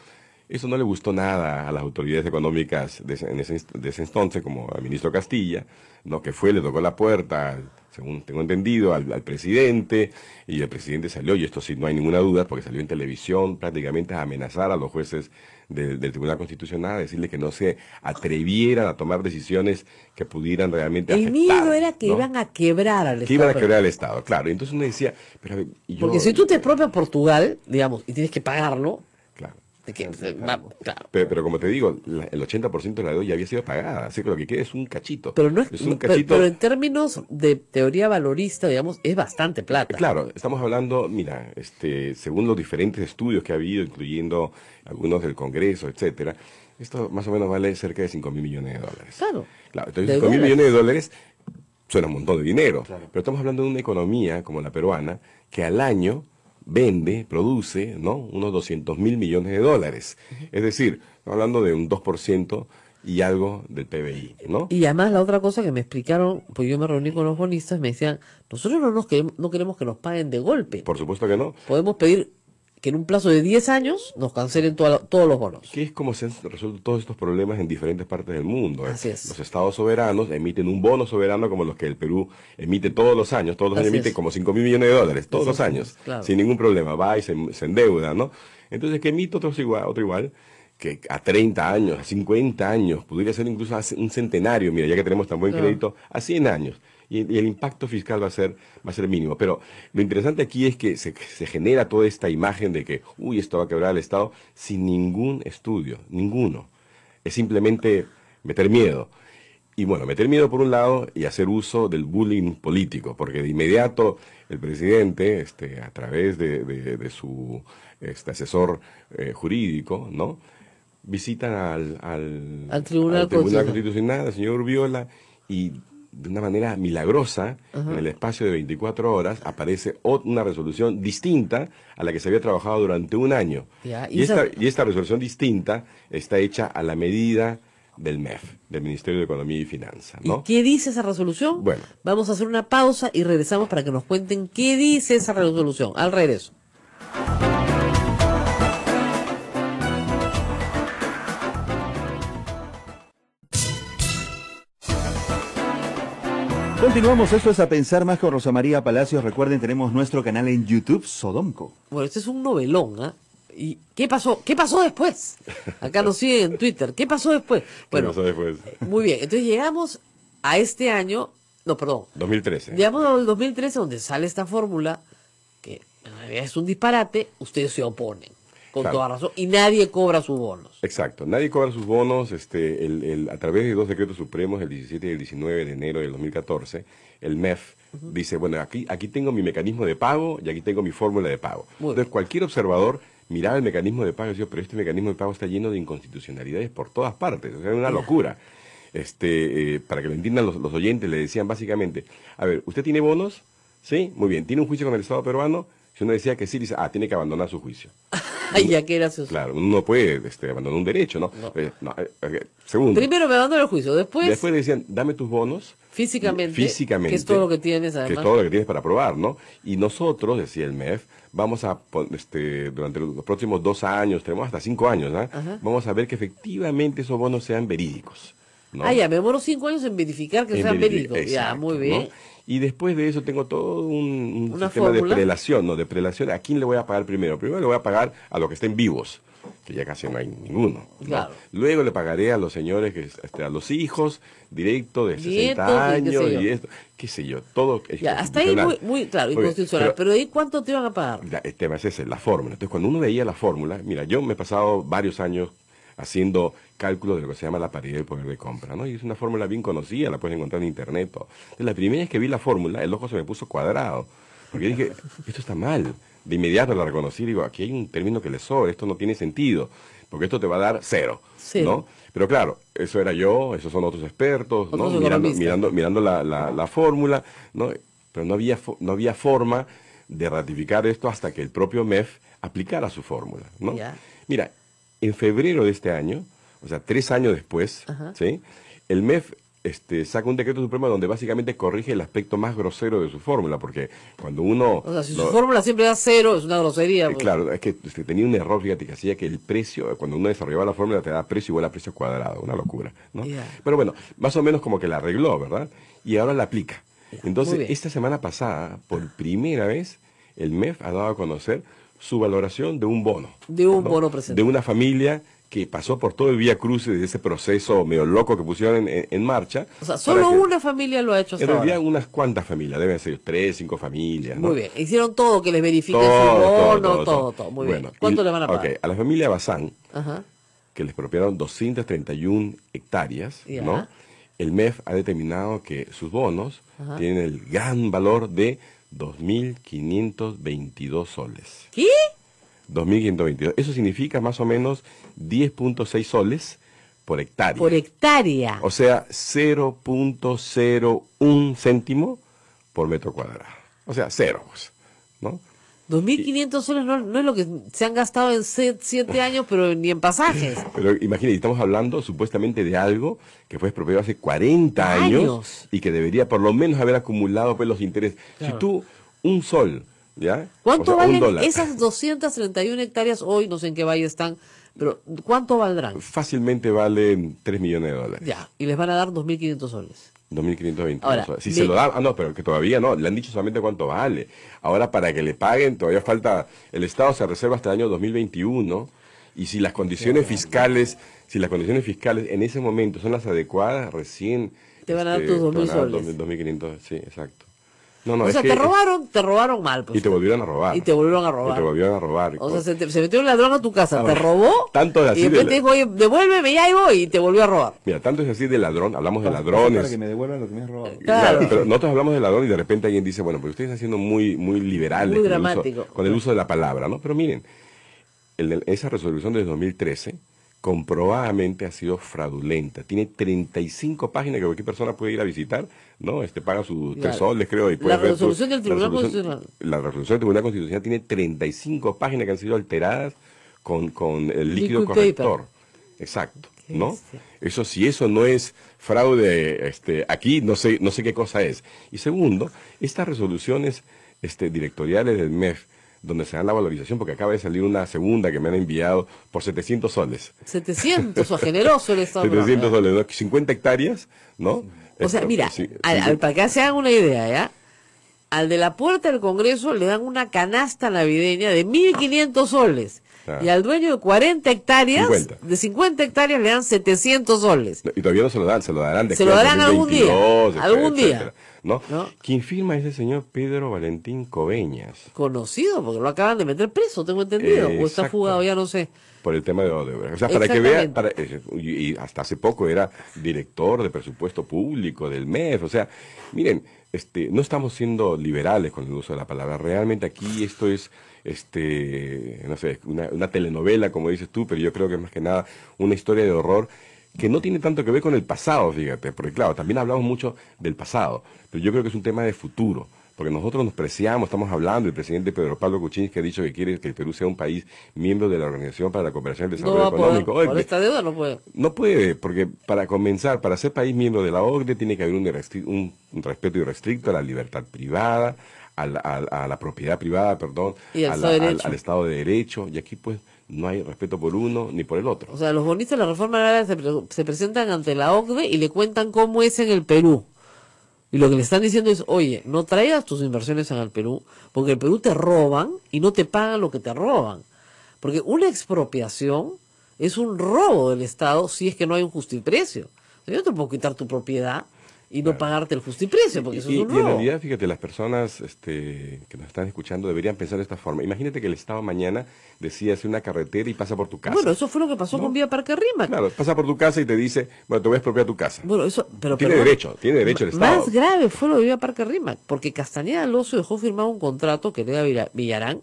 Eso no le gustó nada a las autoridades económicas de ese, en ese, de ese entonces, como al ministro Castilla, Lo que fue, le tocó la puerta, según tengo entendido, al, presidente, y el presidente salió, y esto sí, no hay ninguna duda, porque salió en televisión prácticamente a amenazar a los jueces del Tribunal Constitucional, a decirle que no se atrevieran a tomar decisiones que pudieran realmente... El miedo era que iban a quebrar al Estado. Que iban a quebrar al Estado, claro. entonces uno decía, pero Porque si tú te propias Portugal, digamos, y tienes que pagarlo, pero, como te digo, el 80% de la deuda ya había sido pagada, así que lo que queda es un cachito. Pero no es, un en términos de teoría valorista, digamos, es bastante plata. Claro, estamos hablando, mira, este, según los diferentes estudios que ha habido, incluyendo algunos del Congreso, etcétera, esto más o menos vale cerca de 5 mil millones de dólares. Claro. 5 mil millones de dólares suena un montón de dinero, pero estamos hablando de una economía como la peruana que al año vende, produce, ¿no? Unos 200 mil millones de dólares. Es decir, hablando de un 2% y algo del PBI, ¿no? Y además la otra cosa que me explicaron, pues yo me reuní con los bonistas, me decían, nosotros no, nos queremos, no queremos que nos paguen de golpe. Por supuesto que no. Podemos pedir que en un plazo de 10 años nos cancelen todos los bonos. ¿Qué es como se han resuelto todos estos problemas en diferentes partes del mundo. ¿eh? es. Los estados soberanos emiten un bono soberano como los que el Perú emite todos los años. Todos los años emite como 5 mil millones de dólares, todos los años, sin ningún problema. Va y se, endeuda, ¿no? Entonces, que emite otro igual, otro igual que a 30 años, a 50 años, podría ser incluso a un centenario, mira, ya que tenemos tan buen crédito, a 100 años y, el impacto fiscal va a, ser, va a ser mínimo. Pero lo interesante aquí es que se, genera toda esta imagen de que, uy, esto va a quebrar al Estado sin ningún estudio, ninguno. Es simplemente meter miedo. Y bueno, meter miedo por un lado y hacer uso del bullying político, porque de inmediato el presidente, este, a través de, su este, asesor eh, jurídico, ¿no? visitan al, Tribunal, tribunal Constitucional, al señor Viola, y de una manera milagrosa, en el espacio de 24 horas, aparece una resolución distinta a la que se había trabajado durante un año. y, esta, resolución distinta está hecha a la medida del MEF, del Ministerio de Economía y Finanzas. ¿Y qué dice esa resolución? Bueno. Vamos a hacer una pausa y regresamos para que nos cuenten qué dice esa resolución. Al regreso. Continuamos, esto es A Pensar Más con Rosa María Palacios. Recuerden, tenemos nuestro canal en YouTube, Sodomco. Bueno, este es un novelón, ¿ah? ¿Y qué pasó? ¿Qué pasó después? Acá nos siguen en Twitter. ¿Qué pasó después? Bueno, ¿Qué pasó después? Muy bien, entonces llegamos a este año, no, perdón. 2013. Llegamos al 2013 donde sale esta fórmula que en realidad es un disparate, ustedes se oponen con toda razón, y nadie cobra sus bonos. Exacto, nadie cobra sus bonos este, el, el, a través de dos decretos supremos, el 17 y el 19 de enero del 2014, el MEF dice, bueno, aquí, aquí tengo mi mecanismo de pago y aquí tengo mi fórmula de pago. Entonces, cualquier observador miraba el mecanismo de pago y decía, pero este mecanismo de pago está lleno de inconstitucionalidades por todas partes, o sea, es una locura. Este, eh, para que lo entiendan los, los oyentes, le decían básicamente, a ver, ¿usted tiene bonos? Sí, muy bien, ¿tiene un juicio con el Estado peruano? Si uno decía que sí, dice, ah, tiene que abandonar su juicio. Ay, ya que era Claro, uno puede este, abandonar un derecho, ¿no? Eh, eh, eh, Primero me abandonó el juicio, después... Después decían, dame tus bonos. Físicamente. Físicamente. Que es todo lo que tienes, Que todo lo que tienes para probar, ¿no? Y nosotros, decía el MEF, vamos a, este, durante los próximos dos años, tenemos hasta cinco años, ¿ah? Vamos a ver que efectivamente esos bonos sean verídicos. Ah, ya, me demoro cinco años en verificar que sean sea ya, muy bien. Y después de eso tengo todo un, un sistema de prelación, ¿no? De prelación. ¿A quién le voy a pagar primero? Primero le voy a pagar a los que estén vivos, que ya casi no hay ninguno. Claro. Luego le pagaré a los señores, que, este, a los hijos, directo de 60 años y, esto, qué sé yo, todo. Ya, hasta ahí muy, muy claro, inconstitucional. Pero, pero, ahí cuánto te van a pagar? el tema es ese, la fórmula. Entonces, cuando uno veía la fórmula, mira, yo me he pasado varios años haciendo cálculos de lo que se llama la paridad del poder de compra, ¿no? Y es una fórmula bien conocida, la puedes encontrar en internet. Entonces, la primera vez que vi la fórmula, el ojo se me puso cuadrado, porque dije, esto está mal. De inmediato la reconocí, digo, aquí hay un término que le sobra, esto no tiene sentido, porque esto te va a dar cero, ¿no? Pero claro, eso era yo, esos son otros expertos, ¿no? mirando, mirando, la, fórmula, ¿no? Pero no había, no había forma de ratificar esto hasta que el propio MEF aplicara su fórmula, ¿no? Mira, en febrero de este año, o sea, tres años después, el MEF este, saca un decreto supremo donde básicamente corrige el aspecto más grosero de su fórmula, porque cuando uno... O sea, si su fórmula siempre da cero, es una grosería. Eh, pues. Claro, es que, este, tenía un error, fíjate, que hacía que el precio, cuando uno desarrollaba la fórmula, te da precio igual a precio cuadrado, una locura, Pero bueno, más o menos como que la arregló, ¿verdad? Y ahora la aplica. Entonces, esta semana pasada, por primera vez, el MEF ha dado a conocer su valoración de un bono. De un bono presente. De una familia que pasó por todo el vía Cruce de ese proceso medio loco que pusieron en, marcha. O sea, solo una familia lo ha hecho. En realidad unas cuantas familias, deben ser tres, cinco familias. Muy bien, hicieron todo, que les verifiquen su bono, todo todo, Muy bien. ¿Cuánto le van a pagar? a la familia Bazán, que les propiaron 231 hectáreas, ¿no? El MEF ha determinado que sus bonos tienen el gran valor de 2.522 soles. ¿Qué? 2.522. Eso significa más o menos 10.6 soles por hectárea. Por hectárea. O sea, 0.01 céntimo por metro cuadrado. O sea, cero, pues, ¿no? 2.500 soles no, es lo que se han gastado en siete años, pero ni en pasajes. Pero imagínate, estamos hablando supuestamente de algo que fue expropiado hace 40 años, y que debería por lo menos haber acumulado pues, los intereses. Si tú, un sol, ¿ya? ¿Cuánto valen esas 231 hectáreas hoy? No sé en qué valle están. Pero, ¿cuánto valdrán? Fácilmente valen 3 millones de dólares. Ya, y les van a dar 2.500 soles. 2520. Ahora, si se lo dan, ah, no, pero que todavía no, le han dicho solamente cuánto vale. Ahora, para que le paguen, todavía falta, el Estado se reserva hasta el año 2021, y si las condiciones fiscales, si las condiciones fiscales en ese momento son las adecuadas, recién... Te van a dar este, tus 2.000 soles. 2.500, sí, exacto o sea, te robaron, te robaron mal. Pues, y te volvieron a robar. Y te volvieron a robar. Y te volvieron a robar. O sea, se, metió un ladrón a tu casa, te robó. Tanto es así. Y después te dijo, oye, devuélveme ya y voy, y te volvió a robar. Mira, tanto es así de ladrón, hablamos de ladrones. Para que me devuelvan lo que me has robado. Claro. Pero nosotros hablamos de ladrón y de repente alguien dice, bueno, pero ustedes están siendo muy, muy liberales. con El uso, de la palabra, ¿no? Pero miren, el, esa resolución del 2013 comprobadamente ha sido fraudulenta. Tiene 35 páginas que cualquier persona puede ir a visitar ¿no? Este paga sus tres soles, creo. Y la resolución del Tribunal Constitucional. La resolución del Tribunal Constitucional tiene 35 páginas que han sido alteradas con, el líquido corrector. Exacto, ¿no? Eso si eso no es fraude este, aquí, no sé, no sé qué cosa es. Y segundo, estas resoluciones este, directoriales del MEF, donde se dan la valorización, porque acaba de salir una segunda que me han enviado por 700 soles. 700, o generoso el Estado. 700 soles, ¿no? 50 hectáreas, ¿no? O sea, mira, para que se hagan una idea, ¿ya? Al de la puerta del Congreso le dan una canasta navideña de 1.500 soles. Y al dueño de 40 hectáreas, de 50 hectáreas le dan 700 soles. y todavía no se lo dan, se lo darán después. Se lo darán algún día. algún ¿no? firma ese señor Pedro Valentín Coveñas. Conocido, porque lo acaban de meter preso, tengo entendido. o está fugado, ya no sé por el tema de Odebrecht. O sea, para que vean, para, eh, y hasta hace poco era director de presupuesto público del MES, O sea, miren, este, no estamos siendo liberales con el uso de la palabra. Realmente aquí esto es, este, no sé, una, una telenovela, como dices tú, pero yo creo que más que nada una historia de horror que no tiene tanto que ver con el pasado, fíjate, porque claro, también hablamos mucho del pasado, pero yo creo que es un tema de futuro porque nosotros nos preciamos, estamos hablando, el presidente Pedro Pablo Kuczynski que ha dicho que quiere que el Perú sea un país miembro de la Organización para la Cooperación y el Desarrollo no Económico. Poder, pues, esta deuda no puede. No puede, porque para comenzar, para ser país miembro de la OCDE tiene que haber un, respeto irrestricto a la libertad privada, a la, propiedad privada, perdón, al, Estado de Derecho, y aquí pues no hay respeto por uno ni por el otro. O sea, los bonistas de la reforma agraria se, se presentan ante la OCDE y le cuentan cómo es en el Perú. Y lo que le están diciendo es, oye, no traigas tus inversiones al Perú, porque el Perú te roban y no te pagan lo que te roban. Porque una expropiación es un robo del Estado si es que no hay un justiprecio. precio sea, yo no te puedo quitar tu propiedad y no pagarte el justo porque eso es un robo. Y en realidad, fíjate, las personas este, que nos están escuchando deberían pensar de esta forma. Imagínate que el Estado mañana decía hacer una carretera y pasa por tu casa. Bueno, eso fue lo que pasó con Vía Parque Rímac. Claro, pasa por tu casa y te dice, bueno, te voy a expropiar tu casa. Bueno, eso, pero... Tiene derecho, tiene derecho el Estado. Más grave fue lo de Vía Parque Rímac, porque Castañeda Alonso dejó firmar un contrato que le da Villarán,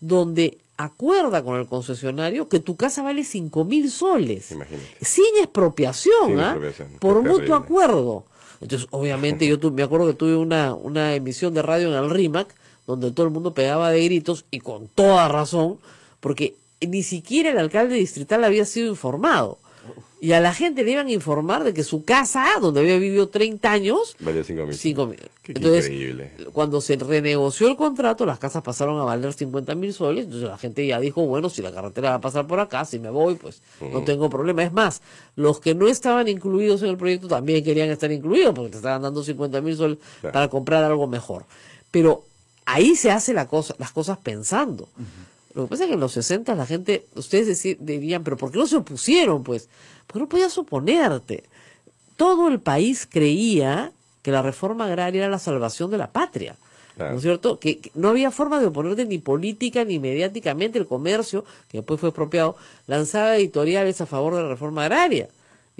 donde acuerda con el concesionario que tu casa vale cinco mil soles. Imagínate. Sin expropiación, sin ¿ah? Por mutuo acuerdo. Entonces, obviamente, yo me acuerdo que tuve una, una emisión de radio en el RIMAC, donde todo el mundo pegaba de gritos, y con toda razón, porque ni siquiera el alcalde distrital había sido informado y a la gente le iban a informar de que su casa, donde había vivido 30 años, valía 5 mil. increíble. cuando se renegoció el contrato, las casas pasaron a valer 50 mil soles, entonces la gente ya dijo, bueno, si la carretera va a pasar por acá, si me voy, pues no tengo problema. Es más, los que no estaban incluidos en el proyecto también querían estar incluidos, porque te estaban dando 50 mil soles para comprar algo mejor. Pero ahí se hace la cosa, las cosas pensando. Lo que pasa es que en los 60 la gente, ustedes dirían, pero ¿por qué no se opusieron? Pues, Porque no podías oponerte. Todo el país creía que la reforma agraria era la salvación de la patria. ¿No es cierto? Que, que, no había forma de oponerte ni política ni mediáticamente. El comercio, que después fue expropiado, lanzaba editoriales a favor de la reforma agraria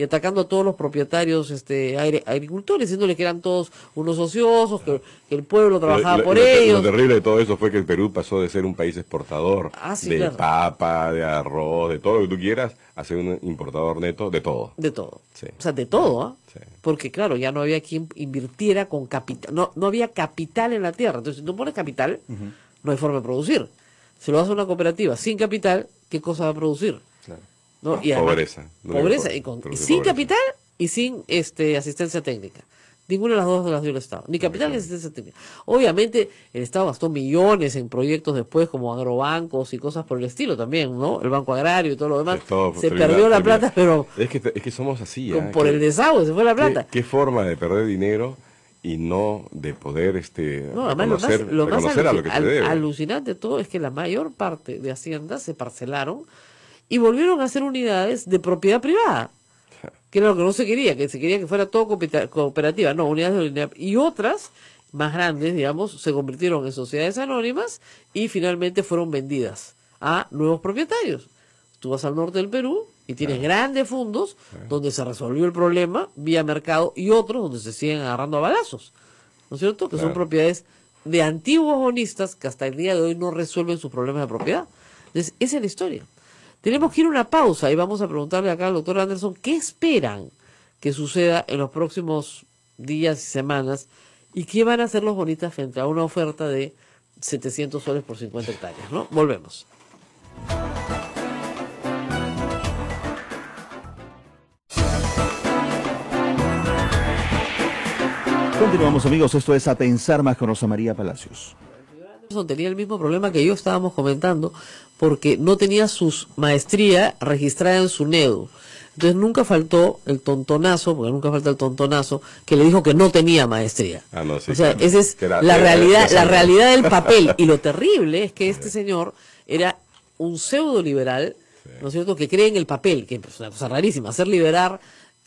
y atacando a todos los propietarios este agricultores, diciéndoles que eran todos unos ociosos, que, el pueblo trabajaba por ellos. Lo terrible de todo eso fue que el Perú pasó de ser un país exportador ah, de papa, de arroz, de todo lo que tú quieras, a ser un importador neto de todo. De todo. O sea, de todo, ¿ah? Porque claro, ya no había quien invirtiera con capital, no, no había capital en la tierra. Entonces, si no pones capital, no hay forma de producir. Si lo hace una cooperativa sin capital, ¿qué cosa va a producir? Claro pobreza. pobreza, sin capital y sin este asistencia técnica. Ninguna de las dos las dio el Estado, ni capital ni asistencia técnica. Obviamente, el Estado gastó millones en proyectos después, como agrobancos y cosas por el estilo también, ¿no? El Banco Agrario y todo lo demás. se perdió la plata, pero. Es que, somos así. ¿eh? Por el desagüe se fue la plata. ¿Qué, forma de perder dinero? y no de poder este no, alucinante todo es que la mayor parte de Hacienda se parcelaron y volvieron a ser unidades de propiedad privada, que era lo que no se quería, que se quería que fuera todo cooperativa, no, unidades de unidad. Y otras, más grandes, digamos, se convirtieron en sociedades anónimas y finalmente fueron vendidas a nuevos propietarios. Tú vas al norte del Perú y tienes grandes fondos donde se resolvió el problema vía mercado y otros donde se siguen agarrando a balazos. ¿No es cierto? Que son propiedades de antiguos bonistas que hasta el día de hoy no resuelven sus problemas de propiedad. Entonces, esa es la historia. Tenemos que ir a una pausa y vamos a preguntarle acá al doctor Anderson qué esperan que suceda en los próximos días y semanas y qué van a hacer los bonitas frente a una oferta de 700 soles por 50 hectáreas, ¿no? Volvemos. Continuamos amigos, esto es A Pensar Más con Rosa María Palacios tenía el mismo problema que yo estábamos comentando porque no tenía su maestría registrada en su NEDU. Entonces nunca faltó el tontonazo, porque nunca falta el tontonazo, que le dijo que no tenía maestría. Ah, o sea, esa es la, realidad, la realidad del papel. Y lo terrible es que este señor era un pseudo liberal, ¿no es cierto?, que cree en el papel, que es pues, una cosa rarísima, hacer liberar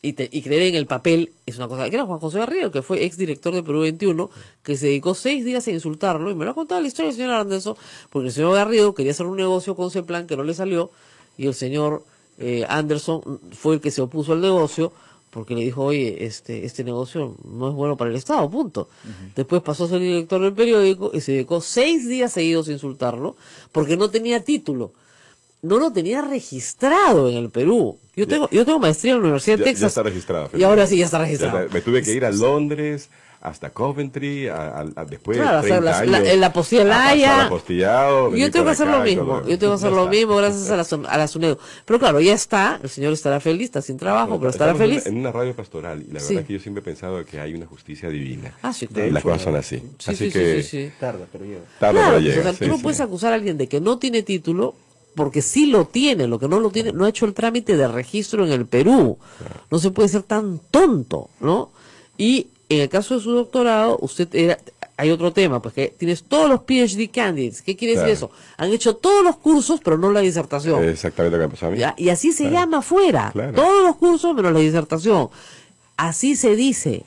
y, creer en el papel es una cosa. Que era Juan José Garrido, que fue ex director de Perú 21, que se dedicó seis días a insultarlo, y me lo ha contado la historia del señor Anderson, porque el señor Garrido quería hacer un negocio con ese plan que no le salió, y el señor eh, Anderson fue el que se opuso al negocio, porque le dijo, oye, este, este negocio no es bueno para el Estado, punto. Después pasó a ser director del periódico y se dedicó seis días seguidos a insultarlo, porque no tenía título no lo tenía registrado en el Perú. Yo tengo, yo tengo maestría en la Universidad de Texas. Ya está registrado. Y ahora sí, ya está registrado. me tuve que ir a Londres, hasta Coventry, a, después 30 la, en la postilla ah, Yo tengo que hacer lo mismo. Yo tengo que hacer lo mismo gracias a la, a SUNEDO. Pero claro, ya está. El señor estará feliz, está sin trabajo, pero estará feliz. En una, radio pastoral. Y la verdad es que yo siempre he pensado que hay una justicia divina. Ah, sí, Las cosas son así. Sí, así sí, que... Tarda, pero llega. Tarda, pero llega. O sea, tú no puedes acusar a alguien de que no tiene título porque sí lo tiene, lo que no lo tiene, no ha hecho el trámite de registro en el Perú. No se puede ser tan tonto, ¿no? Y en el caso de su doctorado, usted hay otro tema, pues que tienes todos los PhD candidates. ¿Qué quiere decir eso? Han hecho todos los cursos, pero no la disertación. Exactamente lo que me pasó a mí. Y así se llama afuera. Todos los cursos, pero la disertación. Así se dice.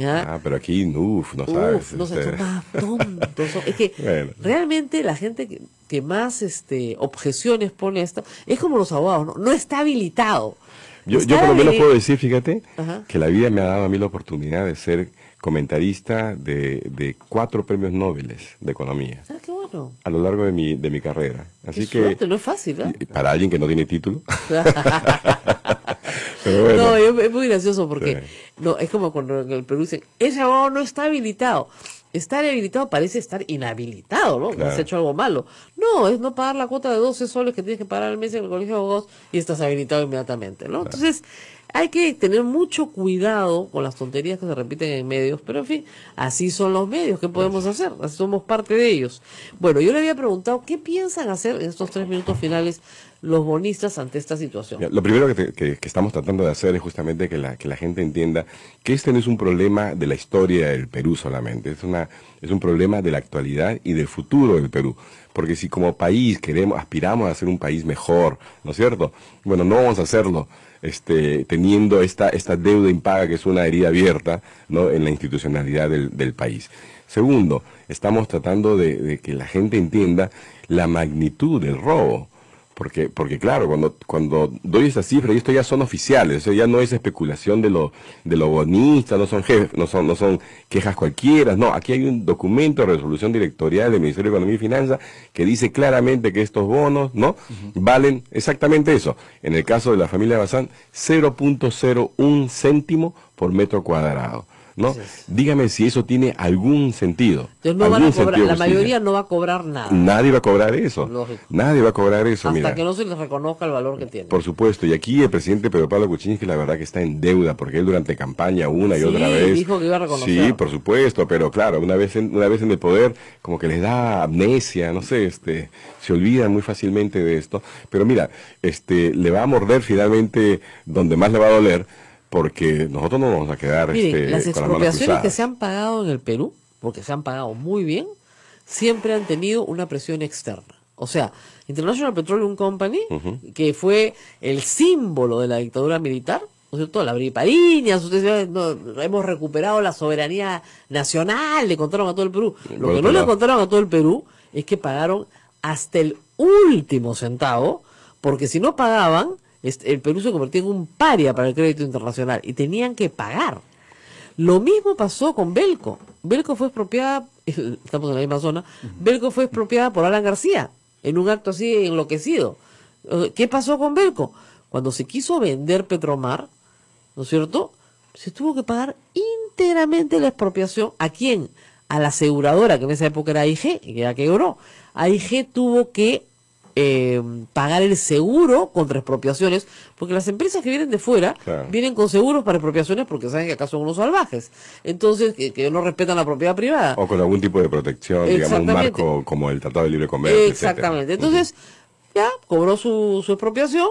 Ah, pero aquí, uff, no uf, sabes. No este... está más tonto. es que realmente la gente que que más este, objeciones pone esto, es como los abogados, ¿no? está habilitado. Yo, por lo menos puedo decir, fíjate, que la vida me ha dado a mí la oportunidad de ser comentarista de, cuatro premios Nobel de economía. Ah, a lo largo de mi, de mi carrera. Así que no es fácil, Para alguien que no tiene título. No, es, muy gracioso porque no es como cuando en el Perú dicen, ese abogado no está habilitado estar habilitado parece estar inhabilitado, ¿no? Has hecho algo malo. No, es no pagar la cuota de 12 soles que tienes que pagar al mes en el colegio de abogados y estás habilitado inmediatamente, ¿no? Entonces, hay que tener mucho cuidado con las tonterías que se repiten en medios, pero en fin, así son los medios, ¿qué podemos hacer? Así somos parte de ellos. Bueno, yo le había preguntado, ¿qué piensan hacer en estos tres minutos finales los bonistas ante esta situación? Lo primero que, estamos tratando de hacer es justamente que la, que la gente entienda que este no es un problema de la historia del Perú solamente, es, una, es un problema de la actualidad y del futuro del Perú. Porque si como país queremos, aspiramos a ser un país mejor, ¿no es cierto? Bueno, no vamos a hacerlo. Este, teniendo esta, esta deuda impaga que es una herida abierta ¿no? en la institucionalidad del, país. Segundo, estamos tratando de, que la gente entienda la magnitud del robo. Porque, porque claro, cuando, doy esa cifra, y esto ya son oficiales, eso ya no es especulación de los de no son jefes, no son, quejas cualquiera, no, aquí hay un documento de resolución directorial del Ministerio de Economía y Finanzas que dice claramente que estos bonos, ¿no? Valen exactamente eso. En el caso de la familia Bazán, 0.01 céntimo por metro cuadrado. ¿no? Dígame si eso tiene algún sentido. Entonces no a cobrar, la mayoría no va a cobrar nada. Nadie va a cobrar eso. Nadie va a cobrar eso. Hasta que no se le reconozca el valor que tiene. Por supuesto, y aquí el presidente Pedro Pablo Kuczynski la verdad que está en deuda, porque él durante campaña una y otra vez... dijo que iba a reconocer. Sí, por supuesto, pero claro, una vez en, una vez en el poder como que les da amnesia, no sé, este, se olvida muy fácilmente de esto. Pero mira, este, le va a morder finalmente donde más le va a doler, porque nosotros no vamos a quedar. Miren, este, las expropiaciones que se han pagado en el Perú, porque se han pagado muy bien, siempre han tenido una presión externa. O sea, International Petroleum Company, que fue el símbolo de la dictadura militar, ¿no es cierto? La bripariña, ustedes hemos recuperado la soberanía nacional, le contaron a todo el Perú. Lo que no le contaron a todo el Perú es que pagaron hasta el último centavo, porque si no pagaban, este, el Perú se convirtió en un paria para el crédito internacional y tenían que pagar. Lo mismo pasó con Belco. Belco fue expropiada, estamos en la misma zona, Belco fue expropiada por Alan García en un acto así enloquecido. ¿Qué pasó con Belco? Cuando se quiso vender Petromar, ¿no es cierto? Se tuvo que pagar íntegramente la expropiación. ¿A quién? A la aseguradora, que en esa época era AIG, que ya quebró. AIG tuvo que eh, pagar el seguro contra expropiaciones, porque las empresas que vienen de fuera vienen con seguros para expropiaciones porque saben que acá son unos salvajes, entonces que, no respetan la propiedad privada. O con algún tipo de protección, digamos, un marco como el Tratado de Libre Comercio. Exactamente, entonces ya cobró su, su expropiación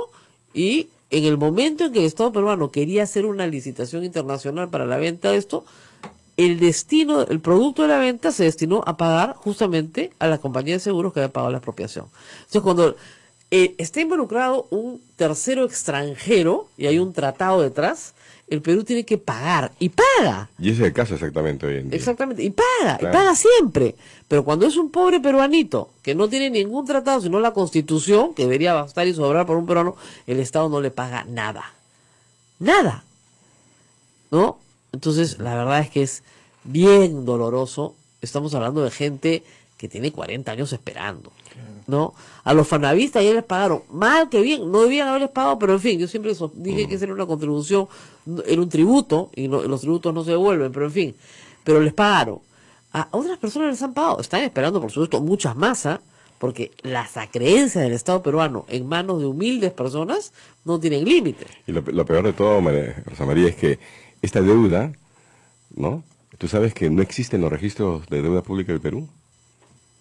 y en el momento en que el Estado peruano quería hacer una licitación internacional para la venta de esto, el destino, el producto de la venta se destinó a pagar justamente a la compañía de seguros que había pagado la apropiación. Entonces, cuando eh, está involucrado un tercero extranjero y hay un tratado detrás, el Perú tiene que pagar y paga. Y ese es el caso exactamente hoy en día. Exactamente, y paga, y paga siempre. Pero cuando es un pobre peruanito que no tiene ningún tratado sino la constitución, que debería bastar y sobrar por un peruano, el Estado no le paga nada. Nada. ¿No? Entonces, la verdad es que es bien doloroso. Estamos hablando de gente que tiene 40 años esperando. ¿no? A los fanavistas ya les pagaron, mal que bien, no debían haberles pagado, pero en fin, yo siempre dije que era una contribución, era un tributo, y los tributos no se devuelven, pero en fin, pero les pagaron. A otras personas les han pagado, están esperando, por supuesto, muchas masas, porque las acreencias del Estado peruano en manos de humildes personas no tienen límite. Y lo, peor de todo, María, es que esta deuda, ¿no? Tú sabes que no existen los registros de deuda pública del Perú.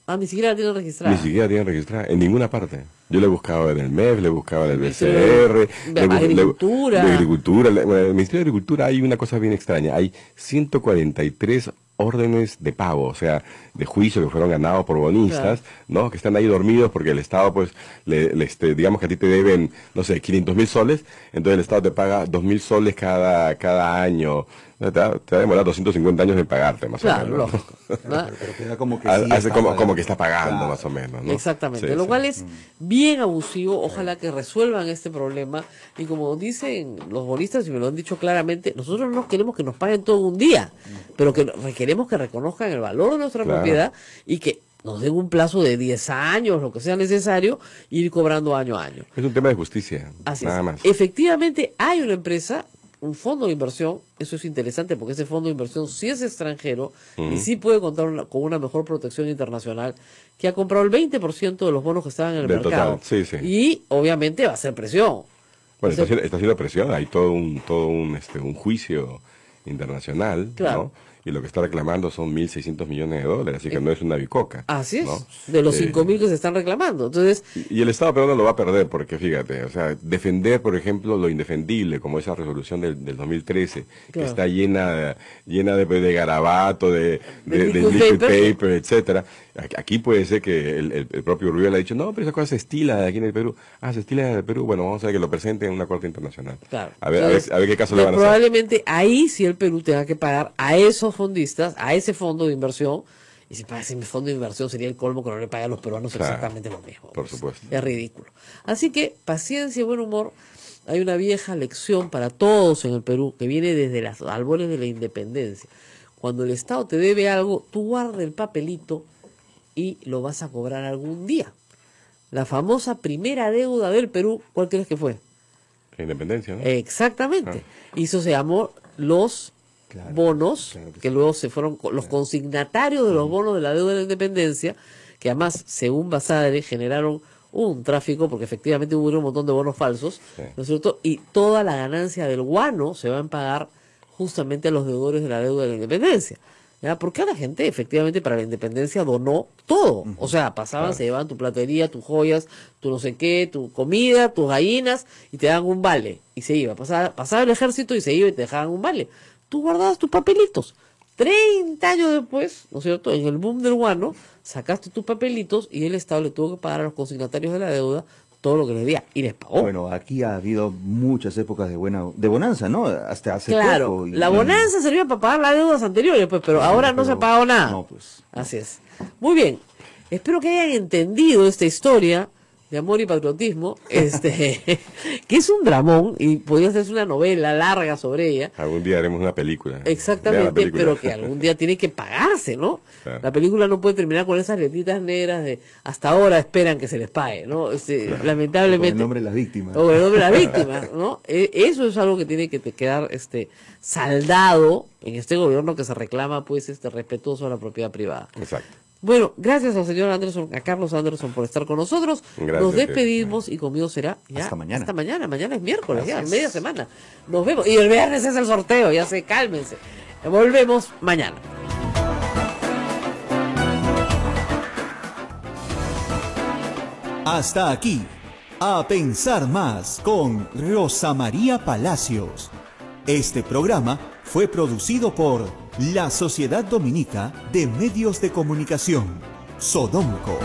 Ah, ni siquiera la tienen registrada. Ni siquiera la tienen registrada, en ninguna parte. Yo le buscaba en el MEF, le buscaba en el BCR. Agricultura. Agricultura. en el Ministerio de Agricultura hay una cosa bien extraña. Hay 143 órdenes de pago, o sea, de juicio que fueron ganados por bonistas, ¿no? Que están ahí dormidos porque el Estado, pues, este, digamos que a ti te deben, no sé, 500 mil soles, entonces el Estado te paga 2 mil soles cada, cada año te va, te a demorar 250 años en pagarte, más o menos. pero queda como que, Hace como, que está pagando, más o menos. Exactamente, lo cual es mm. bien abusivo. Ojalá que resuelvan este problema. Y como dicen los bolistas, y me lo han dicho claramente, nosotros no queremos que nos paguen todo un día, mm. pero que queremos que reconozcan el valor de nuestra propiedad y que nos den un plazo de 10 años, lo que sea necesario, ir cobrando año a año. Es un tema de justicia, Así es. Efectivamente, hay una empresa un fondo de inversión, eso es interesante porque ese fondo de inversión sí es extranjero y sí puede contar con una mejor protección internacional, que ha comprado el 20% de los bonos que estaban en el mercado. Y obviamente va a ser presión. Bueno, está, siendo, presión, hay todo un, todo un, este, un juicio internacional, claro. ¿no? y lo que está reclamando son 1.600 millones de dólares, así que no es una bicoca. Así es, de los 5.000 que se están reclamando. Entonces, y, el Estado peruano lo va a perder, porque fíjate, o sea, defender, por ejemplo, lo indefendible, como esa resolución del, del 2013, que está llena, llena de, de garabato, de, de, paper, etcétera. Aquí puede ser que el, propio Rubio le ha dicho, no, pero esa cosa se estila de aquí en el Perú. Ah, se estila en el Perú. Bueno, vamos a ver que lo presente en una corte internacional. A ver, a, ver, qué caso le van a hacer. Probablemente ahí sí el Perú tenga que pagar a esos fondistas a ese fondo de inversión. Y si paga mi fondo de inversión sería el colmo que no le paga a los peruanos exactamente lo mismo. Por supuesto. Es ridículo. Así que paciencia y buen humor. Hay una vieja lección para todos en el Perú que viene desde los albores de la independencia. Cuando el Estado te debe algo, tú guardas el papelito y lo vas a cobrar algún día. La famosa primera deuda del Perú, ¿cuál crees que fue? La independencia, ¿no? Exactamente. Y eso se llamó los bonos, que, luego se fueron los consignatarios de los bonos de la deuda de la independencia, que además, según Basadre, generaron un tráfico, porque efectivamente hubo un montón de bonos falsos, ¿no es cierto? Y toda la ganancia del guano se va a pagar justamente a los deudores de la deuda de la independencia. ¿ya? Porque a la gente, efectivamente, para la independencia donó todo. O sea, pasaban, se llevaban tu platería, tus joyas, tu no sé qué, tu comida, tus gallinas, y te daban un vale. Y se iba. Pasaba, pasaba el ejército y se iba y te dejaban un vale tú guardabas tus papelitos. 30 años después, ¿no es cierto? En el boom del guano, sacaste tus papelitos y el Estado le tuvo que pagar a los consignatarios de la deuda todo lo que les debía y les pagó. Bueno, aquí ha habido muchas épocas de buena de bonanza, ¿no? Hasta hace claro, la bonanza servía para pagar las deudas anteriores, pues, pero ahora no se ha pagado nada. No, pues. Así es. Muy bien. Espero que hayan entendido esta historia de amor y patriotismo, este, que es un dramón y podría hacerse una novela larga sobre ella. Algún día haremos una película. Exactamente, pero que algún día tiene que pagarse, ¿no? La película no puede terminar con esas letritas negras de hasta ahora esperan que se les pague, ¿no? Este, lamentablemente. el nombre de las víctimas. O el nombre de las víctimas, ¿no? E, eso es algo que tiene que quedar este, saldado en este gobierno que se reclama, pues, este respetuoso a la propiedad privada. Exacto. Bueno, gracias al señor Anderson, a Carlos Anderson por estar con nosotros. Nos despedimos y conmigo será ya hasta mañana. Hasta mañana, mañana es miércoles, ya, media semana. Nos vemos. Y el viernes es el sorteo, ya se cálmense. Volvemos mañana. Hasta aquí, a pensar más con Rosa María Palacios. Este programa fue producido por la Sociedad Dominica de Medios de Comunicación, Sodomco.